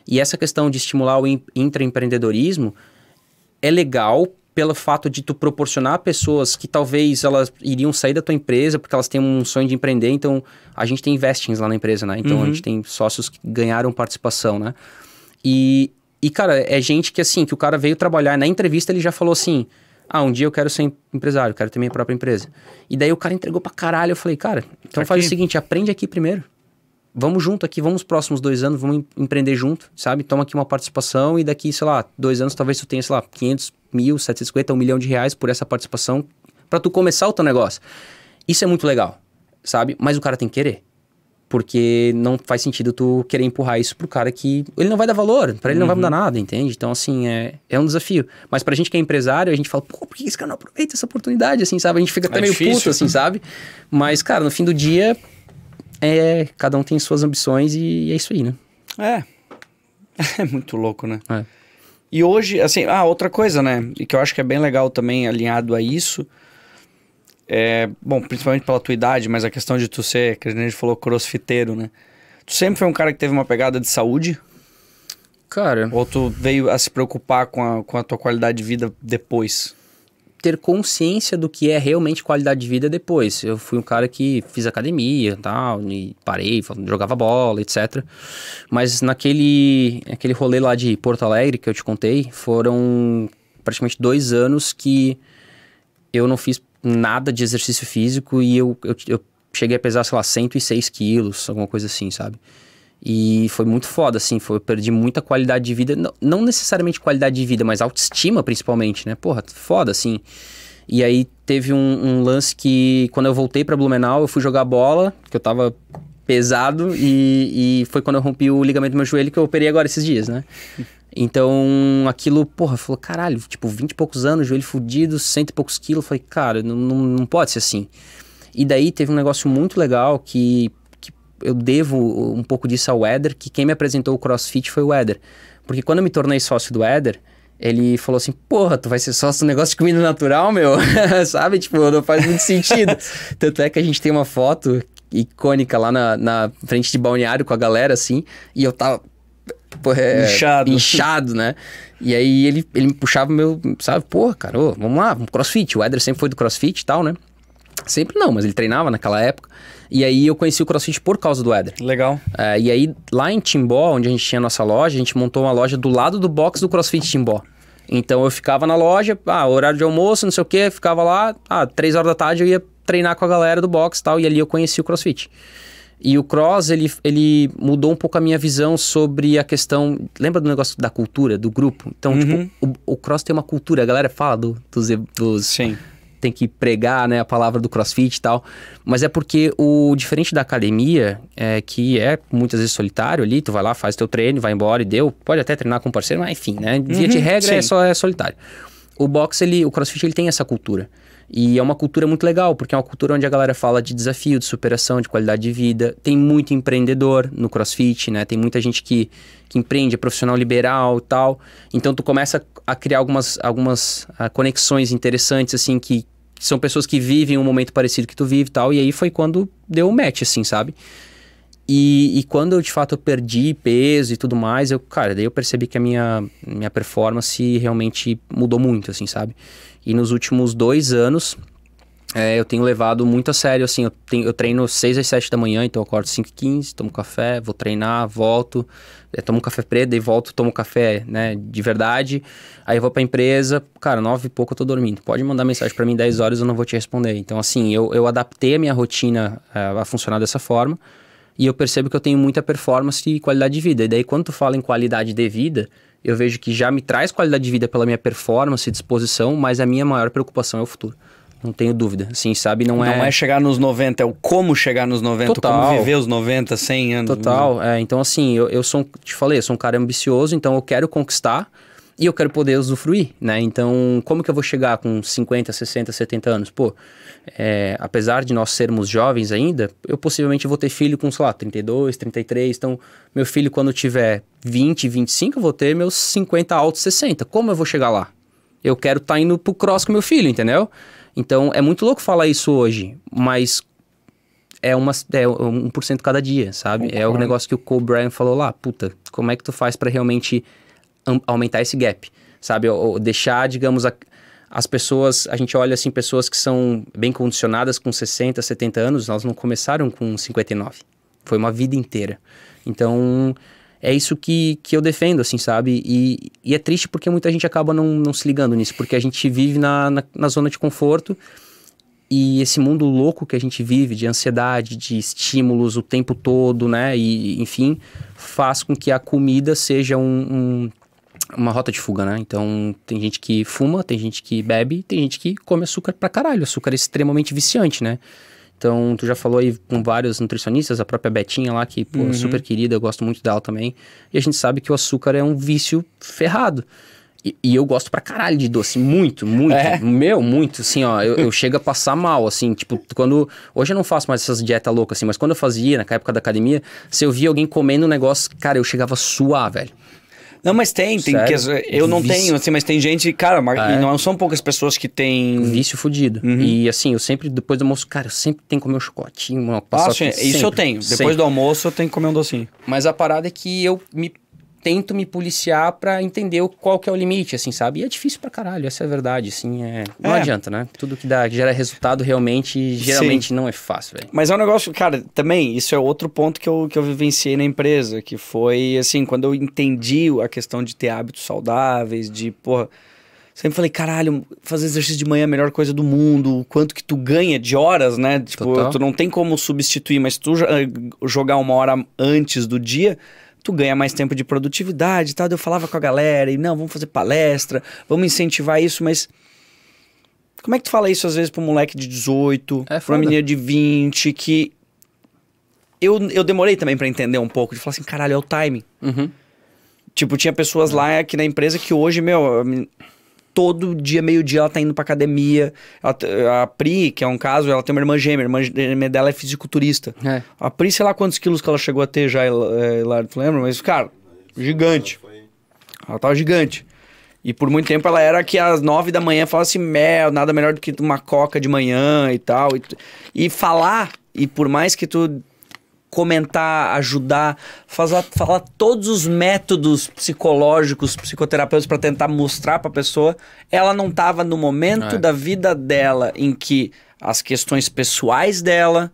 E essa questão de estimular o intraempreendedorismo é legal pelo fato de tu proporcionar pessoas que talvez elas iriam sair da tua empresa porque elas têm um sonho de empreender, então a gente tem investings lá na empresa, né? Então uhum. a gente tem sócios que ganharam participação, né? E e, cara, é gente que, assim, que o cara veio trabalhar, na entrevista ele já falou assim: ah, um dia eu quero ser empresário, quero ter minha própria empresa. E daí o cara entregou pra caralho. Eu falei, cara, então tá aqui. faz o seguinte: aprende aqui primeiro. Vamos junto aqui, vamos próximos dois anos, vamos empreender junto, sabe? Toma aqui uma participação e daqui, sei lá, dois anos talvez tu tenha, sei lá, 500 mil, 750, um milhão de reais por essa participação para tu começar o teu negócio. Isso é muito legal, sabe? Mas o cara tem que querer. Porque não faz sentido tu querer empurrar isso pro cara que. Ele não vai dar valor, para ele não vai uhum. mudar nada, entende? Então, assim, é, é um desafio. Mas pra gente que é empresário, a gente fala, pô, por que esse cara não aproveita essa oportunidade, assim, sabe? A gente fica até é meio difícil. puto, assim, sabe? Mas, cara, no fim do dia, é, cada um tem suas ambições e, e é isso aí, né? É. É muito louco, né? É. E hoje, assim, ah, outra coisa, né? E que eu acho que é bem legal também alinhado a isso é, bom, principalmente pela tua idade, mas a questão de tu ser, que a gente falou, crossfiteiro, né? Tu sempre foi um cara que teve uma pegada de saúde? Cara. Ou tu veio a se preocupar com a, com a tua qualidade de vida depois? Ter consciência do que é realmente qualidade de vida depois. Eu fui um cara que fiz academia tal, e parei, jogava bola, etc. Mas naquele aquele rolê lá de Porto Alegre que eu te contei, foram praticamente dois anos que eu não fiz nada de exercício físico e eu, eu, eu cheguei a pesar, sei lá, 106 quilos, alguma coisa assim, sabe? E foi muito foda, assim, foi, eu perdi muita qualidade de vida, não, não necessariamente qualidade de vida, mas autoestima principalmente, né? Porra, foda, assim. E aí teve um, um lance que, quando eu voltei para Blumenau, eu fui jogar bola, que eu tava pesado, e, e foi quando eu rompi o ligamento do meu joelho que eu operei agora esses dias, né? Então, aquilo, porra, falou, caralho, tipo, 20 e poucos anos, joelho fudido, cento e poucos quilos. Falei, cara, não, não, não pode ser assim. E daí teve um negócio muito legal que, que eu devo um pouco disso ao Éder, que quem me apresentou o CrossFit foi o Éder. Porque quando eu me tornei sócio do Éder, ele falou assim: Porra, tu vai ser sócio do negócio de comida natural, meu? Sabe? Tipo, não faz muito sentido. Tanto é que a gente tem uma foto icônica lá na, na frente de balneário com a galera, assim, e eu tava é, inchado. Assim. inchado, né? E aí ele, ele me puxava meu, sabe, porra, cara, ô, vamos lá, crossfit. O Éder sempre foi do crossfit e tal, né? Sempre não, mas ele treinava naquela época. E aí eu conheci o CrossFit por causa do Éder. Legal. É, e aí lá em Timbó, onde a gente tinha a nossa loja, a gente montou uma loja do lado do box do CrossFit Timbó. Então eu ficava na loja, ah, horário de almoço, não sei o quê, ficava lá, ah, três horas da tarde eu ia treinar com a galera do box e tal, e ali eu conheci o CrossFit. E o cross, ele, ele mudou um pouco a minha visão sobre a questão. Lembra do negócio da cultura, do grupo? Então, tipo, uhum. tipo, o, o, cross tem uma cultura. A galera fala do, dos, dos. Sim. Tem que pregar, né, a palavra do crossfit e tal. Mas é porque o diferente da academia, é, que é muitas vezes solitário ali, tu vai lá, faz teu treino, vai embora e deu. Pode até treinar com um parceiro, mas enfim, né? Via uhum. de regra é só é solitário. O boxe, ele, o crossfit, ele tem essa cultura. E é uma cultura muito legal, porque é uma cultura onde a galera fala de desafio, de superação, de qualidade de vida. Tem muito empreendedor no crossfit, né? Tem muita gente que, que empreende, é profissional liberal e tal. Então tu começa a criar algumas, algumas uh, conexões interessantes, assim, que, que são pessoas que vivem um momento parecido que tu vive e tal. E aí foi quando deu o um match, assim, sabe? E, e, quando eu de fato eu perdi peso e tudo mais, eu, cara, daí eu percebi que a minha, minha performance realmente mudou muito, assim, sabe? E nos últimos dois anos, é, eu tenho levado muito a sério, assim, eu, tenho, eu treino 6 às 7 da manhã, então eu acordo 5 e 15, tomo café, vou treinar, volto, é, tomo café preto, daí volto, tomo café, né, de verdade, aí eu vou pra empresa, cara, 9 e pouco eu tô dormindo, pode mandar mensagem para mim 10 horas, eu não vou te responder. Então, assim, eu, eu adaptei a minha rotina é, a funcionar dessa forma, e eu percebo que eu tenho muita performance e qualidade de vida. E daí, quando tu fala em qualidade de vida, eu vejo que já me traz qualidade de vida pela minha performance e disposição, mas a minha maior preocupação é o futuro. Não tenho dúvida. Sim, sabe, não, é... Não é chegar nos 90, é o como chegar nos 90, Total. como viver os 90, 100 anos. Total, né? é, então assim, eu, eu sou, um, te falei, eu sou um cara ambicioso, então eu quero conquistar, e eu quero poder usufruir, né? Então, como que eu vou chegar com 50, 60, 70 anos? Pô, é, apesar de nós sermos jovens ainda, eu possivelmente vou ter filho com, sei lá, 32, 33. Então, meu filho, quando tiver 20, 25, eu vou ter meus 50 altos 60. Como eu vou chegar lá? Eu quero estar tá indo pro cross com meu filho, entendeu? Então, é muito louco falar isso hoje, mas é, uma, é 1% cada dia, sabe? Concordo. É o negócio que o Cole Bryant falou lá. Puta, como é que tu faz para realmente aumentar esse gap, sabe? Ou, ou deixar, digamos, a, as pessoas, a gente olha assim, pessoas que são bem condicionadas com 60, 70 anos, elas não começaram com 59. Foi uma vida inteira. Então, é isso que, que eu defendo, assim, sabe? E, e é triste porque muita gente acaba não, não se ligando nisso, porque a gente vive na, na, na zona de conforto e esse mundo louco que a gente vive, de ansiedade, de estímulos o tempo todo, né? E, enfim, faz com que a comida seja um, um uma rota de fuga, né? Então, tem gente que fuma, tem gente que bebe, tem gente que come açúcar pra caralho. Açúcar é extremamente viciante, né? Então, tu já falou aí com vários nutricionistas, a própria Betinha lá, que pô, é uhum. super querida, eu gosto muito dela também. E a gente sabe que o açúcar é um vício ferrado. E, e eu gosto pra caralho de doce, muito, muito. É? Meu, muito, assim, ó. Eu, eu chego a passar mal, assim, tipo, quando. Hoje eu não faço mais essas dietas loucas, assim, mas quando eu fazia, na época da academia, se eu via alguém comendo um negócio, cara, eu chegava a suar, velho. Não, mas tem, tem que eu não Vício. tenho, assim, mas tem gente, cara, ah, é. não são poucas pessoas que têm vício fudido. Uhum. E assim, eu sempre depois do almoço, cara, eu sempre tenho que comer um chocolatinho, uma ah, isso sempre, eu tenho. Depois sempre. do almoço eu tenho que comer um docinho. Mas a parada é que eu me tento me policiar para entender qual que é o limite, assim, sabe? E é difícil pra caralho, essa é a verdade, assim, é... não é. adianta, né? Tudo que dá, gera resultado realmente, geralmente Sim. não é fácil, velho. Mas é um negócio, cara, também, isso é outro ponto que eu, que eu vivenciei na empresa, que foi, assim, quando eu entendi a questão de ter hábitos saudáveis, de, porra... Sempre falei, caralho, fazer exercício de manhã é a melhor coisa do mundo. O quanto que tu ganha de horas, né? Tipo, Total. tu não tem como substituir, mas tu eh, jogar uma hora antes do dia, tu ganha mais tempo de produtividade e tal. Eu falava com a galera e, não, vamos fazer palestra, vamos incentivar isso, mas... Como é que tu fala isso às vezes pra um moleque de 18, é pra uma menina de 20, que... Eu, eu demorei também para entender um pouco, de falar assim, caralho, é o timing. Uhum. Tipo, tinha pessoas lá aqui na empresa que hoje, meu todo dia, meio-dia, ela tá indo pra academia. a Pri, que é um caso, ela tem uma irmã gêmea. A irmã gêmea dela é fisiculturista. É. A Pri, sei lá quantos quilos que ela chegou a ter já, é, lá, tu lembra? mas, cara, gigante. Ela tava gigante. E por muito tempo ela era que às nove da manhã falava assim, mel, nada melhor do que uma coca de manhã e tal. E, e falar, e por mais que tu comentar, ajudar, fazer, falar todos os métodos psicológicos, psicoterapeutas para tentar mostrar para a pessoa, ela não estava no momento é. da vida dela em que as questões pessoais dela,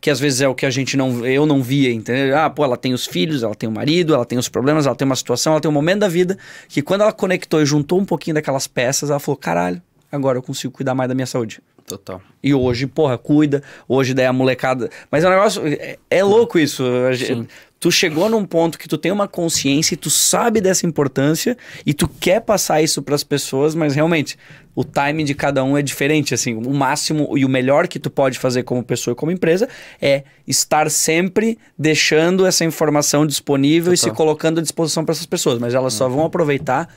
que às vezes é o que a gente não eu não via, entendeu? Ah, pô, ela tem os filhos, ela tem o marido, ela tem os problemas, ela tem uma situação, ela tem um momento da vida que quando ela conectou e juntou um pouquinho daquelas peças, ela falou: "Caralho, agora eu consigo cuidar mais da minha saúde". Total. E hoje, porra, cuida. Hoje daí a molecada. Mas é um negócio. É, é louco isso. Sim. Tu chegou num ponto que tu tem uma consciência e tu sabe dessa importância e tu quer passar isso para as pessoas, mas realmente o time de cada um é diferente. Assim, o máximo e o melhor que tu pode fazer como pessoa e como empresa é estar sempre deixando essa informação disponível Total. e se colocando à disposição para essas pessoas, mas elas uhum. só vão aproveitar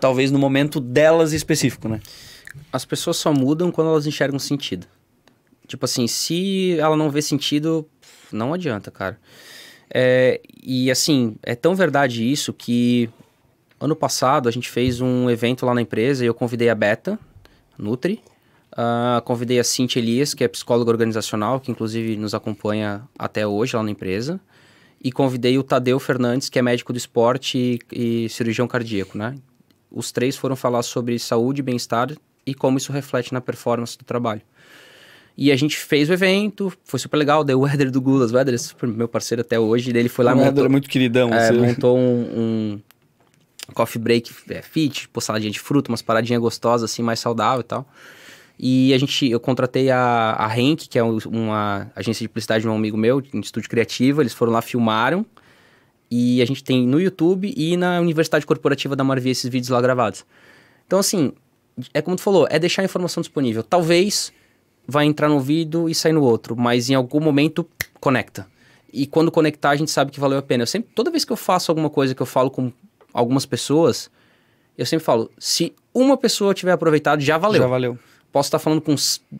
talvez no momento delas específico, né? As pessoas só mudam quando elas enxergam sentido. Tipo assim, se ela não vê sentido, não adianta, cara. É, e assim, é tão verdade isso que ano passado a gente fez um evento lá na empresa e eu convidei a Beta, Nutri, uh, convidei a Cintia Elias, que é psicóloga organizacional, que inclusive nos acompanha até hoje lá na empresa, e convidei o Tadeu Fernandes, que é médico do esporte e, e cirurgião cardíaco, né? Os três foram falar sobre saúde e bem-estar e como isso reflete na performance do trabalho. E a gente fez o evento, foi super legal. Daí o Éder do Gulas, o Éder é super meu parceiro até hoje. Daí ele foi lá. O é montou, é muito queridão. É, você... Assim. montou um, um, coffee break é, fit, tipo, saladinha de fruta, umas paradinhas gostosas assim, mais saudável e tal. E a gente, eu contratei a, a Henk, que é uma agência de publicidade de um amigo meu, de um estúdio criativo. Eles foram lá, filmaram. E a gente tem no YouTube e na Universidade Corporativa da Marvia esses vídeos lá gravados. Então, assim, é como tu falou, é deixar a informação disponível. Talvez vai entrar no ouvido e sair no outro, mas em algum momento conecta. E quando conectar, a gente sabe que valeu a pena. Eu sempre, toda vez que eu faço alguma coisa que eu falo com algumas pessoas, eu sempre falo, se uma pessoa tiver aproveitado, já valeu. Já valeu. Posso estar falando com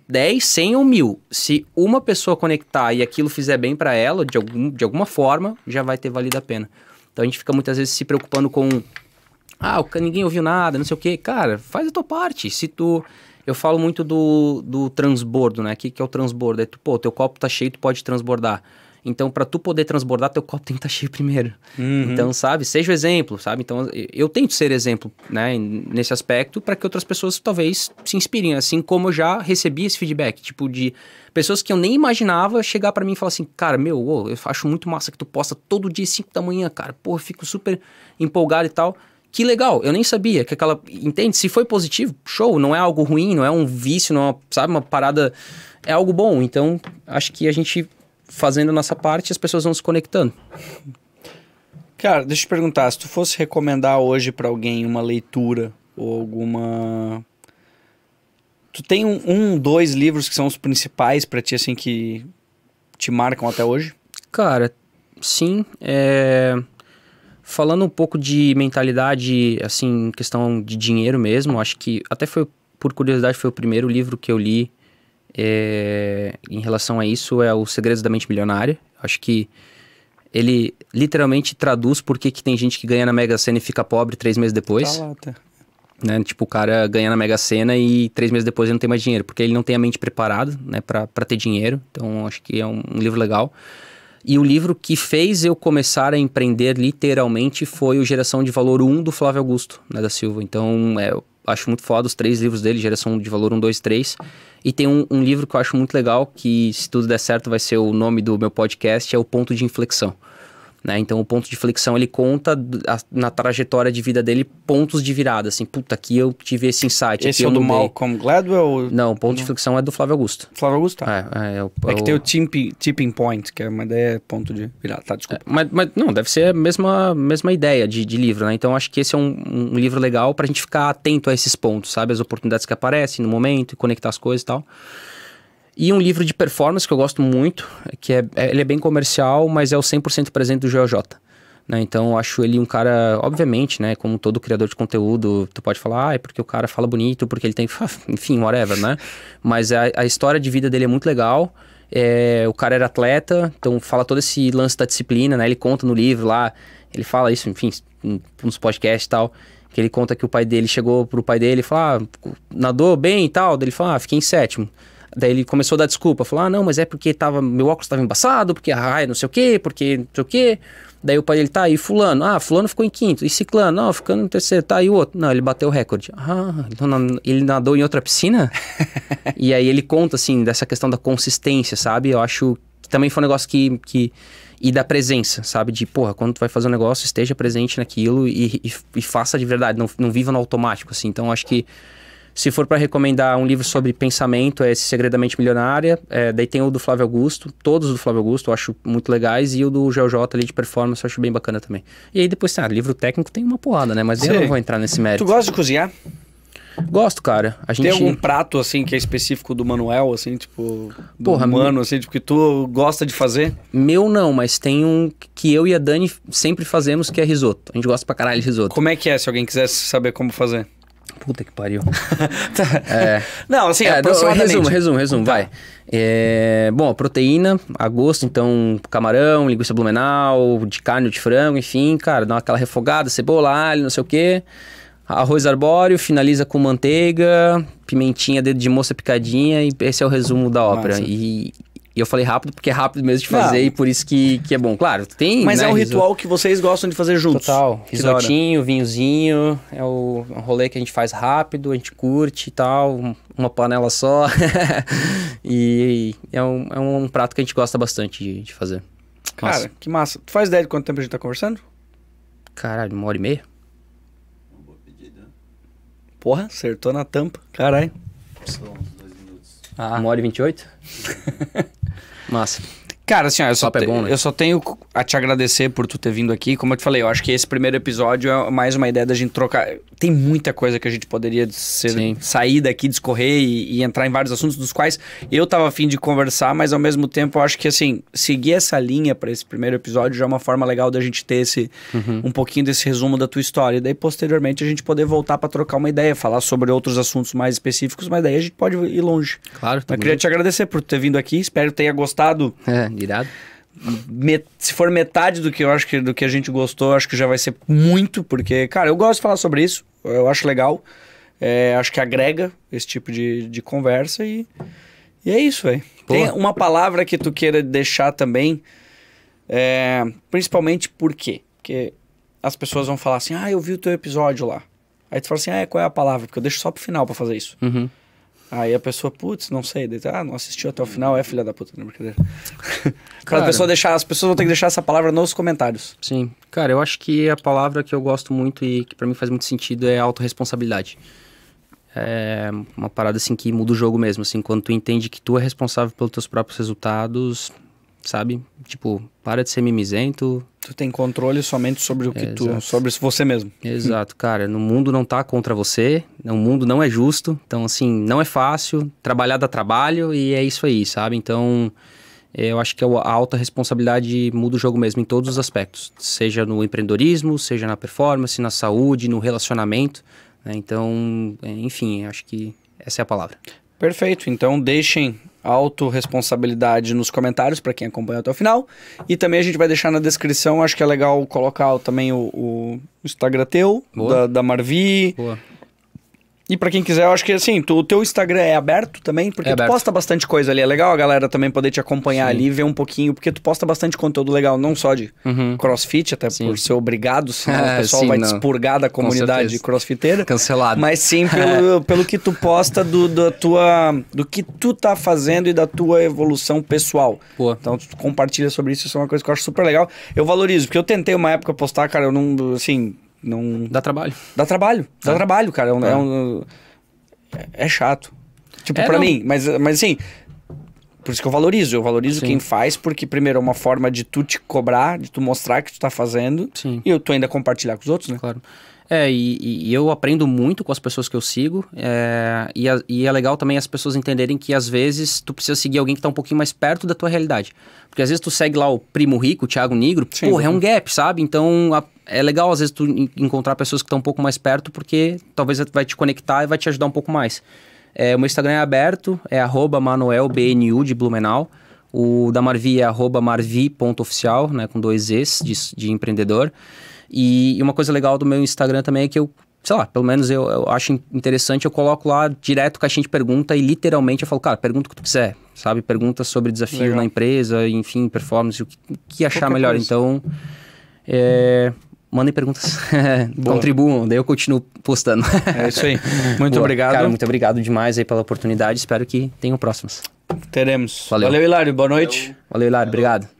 10, 100 ou mil. Se uma pessoa conectar e aquilo fizer bem para ela, de, algum, de alguma forma, já vai ter valido a pena. Então a gente fica muitas vezes se preocupando com ah, ninguém ouviu nada, não sei o quê. Cara, faz a tua parte. Se tu. Eu falo muito do, do transbordo, né? O que, que é o transbordo? É tu, pô, teu copo tá cheio, tu pode transbordar. Então, para tu poder transbordar, teu copo tem que estar tá cheio primeiro. Uhum. Então, sabe? Seja o exemplo, sabe? Então, eu tento ser exemplo, né? Nesse aspecto, para que outras pessoas talvez se inspirem. Assim como eu já recebi esse feedback, tipo, de pessoas que eu nem imaginava chegar para mim e falar assim: Cara, meu, oh, eu acho muito massa que tu posta todo dia 5 da manhã, cara. Pô, eu fico super empolgado e tal que legal, eu nem sabia que aquela. Entende? Se foi positivo, show, não é algo ruim, não é um vício, não é, uma, sabe, uma parada. É algo bom. Então, acho que a gente fazendo a nossa parte, as pessoas vão se conectando. Cara, deixa eu te perguntar, se tu fosse recomendar hoje para alguém uma leitura ou alguma. Tu tem um, um dois livros que são os principais para ti, assim, que te marcam até hoje? Cara, sim. É Falando um pouco de mentalidade, assim, questão de dinheiro mesmo, acho que até foi, por curiosidade, foi o primeiro livro que eu li é, em relação a isso, é O Segredos da Mente Milionária. Acho que ele literalmente traduz por que tem gente que ganha na Mega Sena e fica pobre três meses depois. Tá tá. Né? Tipo, o cara ganha na Mega Sena e três meses depois ele não tem mais dinheiro, porque ele não tem a mente preparada né, para ter dinheiro. Então, acho que é um, um livro legal. E o livro que fez eu começar a empreender literalmente foi o Geração de Valor 1 do Flávio Augusto né, da Silva. Então, é, eu acho muito foda os três livros dele, Geração de Valor 1, 2, 3. E tem um, um livro que eu acho muito legal, que se tudo der certo vai ser o nome do meu podcast, é o Ponto de Inflexão. Né? Então o ponto de flexão ele conta a, na trajetória de vida dele pontos de virada, assim, puta, aqui eu tive esse insight. Esse é o do Malcolm Gladwell? Não, o ponto não. de flexão é do Flávio Augusto. Flávio Augusto? Tá. É, é, é, o, é que o... É tem o tipping, tipping point, que é uma ideia é ponto de virada, tá, desculpa. É, mas, mas não, deve ser a mesma, mesma ideia de, de livro, né? Então acho que esse é um, um livro legal pra gente ficar atento a esses pontos, sabe? As oportunidades que aparecem no momento, e conectar as coisas e tal. E um livro de performance que eu gosto muito, que é, é ele é bem comercial, mas é o 100% presente do GOJ. Né? Então, eu acho ele um cara, obviamente, né? Como todo criador de conteúdo, tu pode falar, ah, é porque o cara fala bonito, porque ele tem... Enfim, whatever, né? Mas a, a história de vida dele é muito legal. É, o cara era atleta, então fala todo esse lance da disciplina, né? Ele conta no livro lá, ele fala isso, enfim, nos podcasts e tal que ele conta que o pai dele chegou pro pai dele e falou, ah, nadou bem e tal. Ele fala ah, fiquei em sétimo. Daí ele começou a dar desculpa, falou: ah, não, mas é porque tava, meu óculos estava embaçado, porque a raia não sei o quê, porque não sei o quê. Daí o pai dele tá aí, fulano, ah, fulano ficou em quinto, e ciclano, não, ficando em terceiro, tá aí o outro. Não, ele bateu o recorde. Ah, então ele nadou em outra piscina? e aí ele conta, assim, dessa questão da consistência, sabe? Eu acho que também foi um negócio que, que e da presença, sabe? De, porra, quando tu vai fazer um negócio, esteja presente naquilo e, e, e faça de verdade, não, não viva no automático, assim. Então, acho que se for para recomendar um livro sobre pensamento, é esse Segredamente Milionária. É, daí tem o do Flávio Augusto, todos do Flávio Augusto eu acho muito legais, e o do GLJ ali de performance eu acho bem bacana também. E aí depois, ah, livro técnico tem uma porrada, né? Mas eu não vou entrar nesse mérito. Tu gosta de cozinhar? Gosto, cara. A gente... Tem algum prato, assim, que é específico do Manuel, assim, tipo... Do Porra, humano, meu... assim, tipo, que tu gosta de fazer? Meu não, mas tem um que eu e a Dani sempre fazemos, que é risoto. A gente gosta pra caralho de risoto. Como é que é, se alguém quiser saber como fazer? Puta que pariu. é. Não, assim, é, aproximadamente. Resumo, resumo, resumo, tá. vai. É, bom, proteína, a gosto, então, camarão, linguiça blumenau, de carne ou de frango, enfim, cara, dá aquela refogada, cebola, alho, não sei o quê. Arroz arbóreo, finaliza com manteiga, pimentinha, dedo de moça picadinha, e esse é o resumo da ópera. Nossa. E e eu falei rápido porque é rápido mesmo de fazer e por isso que, que é bom. Claro, tem. Mas é né, é um riso... ritual que vocês gostam de fazer juntos. Total. Risotinho, vinhozinho. É o é um rolê que a gente faz rápido, a gente curte e tal. Uma panela só. e é um, é um prato que a gente gosta bastante de, de fazer. Cara, que massa. Tu faz ideia de quanto tempo a gente tá conversando? Caralho, uma hora e meia? Uma boa pedida. Porra, acertou na tampa. Caralho. Pessoal. Ah. 1 hora e oito, Massa. Cara, assim, ó, eu, só é te, bom, né? eu só tenho a te agradecer por tu ter vindo aqui. Como eu te falei, eu acho que esse primeiro episódio é mais uma ideia da gente trocar. Tem muita coisa que a gente poderia ser, sair daqui, discorrer e, e, entrar em vários assuntos dos quais eu tava afim de conversar, mas ao mesmo tempo eu acho que, assim, seguir essa linha para esse primeiro episódio já é uma forma legal da gente ter esse, uhum. um pouquinho desse resumo da tua história. E daí, posteriormente, a gente poder voltar para trocar uma ideia, falar sobre outros assuntos mais específicos, mas daí a gente pode ir longe. Claro, tá Eu queria te agradecer por ter vindo aqui, espero que tenha gostado. É Irado. Met, se for metade do que eu acho que do que a gente gostou, acho que já vai ser muito, porque, cara, eu gosto de falar sobre isso, eu acho legal, é, acho que agrega esse tipo de, de conversa e, e é isso, velho. Tem uma palavra que tu queira deixar também, é, principalmente por quê? Porque as pessoas vão falar assim, ah, eu vi o teu episódio lá. Aí tu fala assim, ah, é, qual é a palavra? Porque eu deixo só pro final para fazer isso. Uhum. Aí a pessoa, putz, não sei, daí, ah, não assistiu até o hum. final, é filha da puta, não é brincadeira. Cara, pessoa deixar, as pessoas vão ter que deixar essa palavra nos comentários. Sim. Cara, eu acho que a palavra que eu gosto muito e que para mim faz muito sentido é autorresponsabilidade. É uma parada assim que muda o jogo mesmo, assim, quando tu entende que tu é responsável pelos teus próprios resultados, sabe? Tipo, para de ser mimizento. Tu tem controle somente sobre o que tu, sobre você mesmo. Exato, cara, no mundo não tá contra você, o mundo não é justo. Então assim, não é fácil, trabalhar dá trabalho e é isso aí, sabe? Então, eu acho que a alta responsabilidade muda o jogo mesmo em todos os aspectos, seja no empreendedorismo, seja na performance, na saúde, no relacionamento. Né? Então, enfim, acho que essa é a palavra. Perfeito. Então deixem autorresponsabilidade nos comentários para quem acompanha até o final. E também a gente vai deixar na descrição, acho que é legal colocar também o, o Instagram teu, da, da Marvi. Boa. E para quem quiser, eu acho que assim, tu, o teu Instagram é aberto também, porque é aberto. tu posta bastante coisa ali. É legal a galera também poder te acompanhar Sim. ali ver um pouquinho, porque tu posta bastante conteúdo legal, não só de uhum. crossfit, até sim. por ser obrigado, senão é, o pessoal vai não. te expurgar da comunidade crossfiteira. Cancelado. Mas sim pelo, pelo que tu posta do, tua, do que tu tá fazendo e da tua evolução pessoal. Boa. Então tu compartilha sobre isso, isso é uma coisa que eu acho super legal. Eu valorizo, porque eu tentei uma época postar, cara, eu não, assim, não... Dá trabalho. Dá trabalho. Dá é. trabalho, cara. É, um, é. é um, é, é chato. Tipo, é, pra mim. Mas, mas assim, por isso que eu valorizo. Eu valorizo quem faz, porque primeiro é uma forma de tu te cobrar, de tu mostrar que tu tá fazendo. Sim. E eu tu ainda compartilhar com os outros, né? Claro. É, e, e eu aprendo muito com as pessoas que eu sigo. É, e, a, e, é legal também as pessoas entenderem que às vezes tu precisa seguir alguém que tá um pouquinho mais perto da tua realidade. Porque às vezes tu segue lá o primo rico, o Thiago Negro, Sim, porra, é um gap, sabe? Então a, é legal às vezes tu encontrar pessoas que estão um pouco mais perto, porque talvez vai te conectar e vai te ajudar um pouco mais. É, o meu Instagram é aberto, é manuelbnu de Blumenau. O da Marvi é marvi.oficial, né, com dois Es de, de empreendedor. E, e, uma coisa legal do meu Instagram também é que eu, sei lá, pelo menos eu, eu, acho interessante, eu coloco lá direto caixinha de pergunta e literalmente eu falo, cara, pergunta o que tu quiser, sabe? Pergunta sobre desafio legal. na empresa, enfim, performance, o que, que achar Qualquer melhor. Coisa. Então, é... Hum Mandem perguntas, contribuam, daí eu continuo postando. é isso aí. Muito Boa. obrigado. Cara, muito obrigado demais aí pela oportunidade. Espero que tenham próximas. Teremos. Valeu, Valeu Hilário. Boa noite. Valeu, Valeu Hilário. Valeu. Obrigado.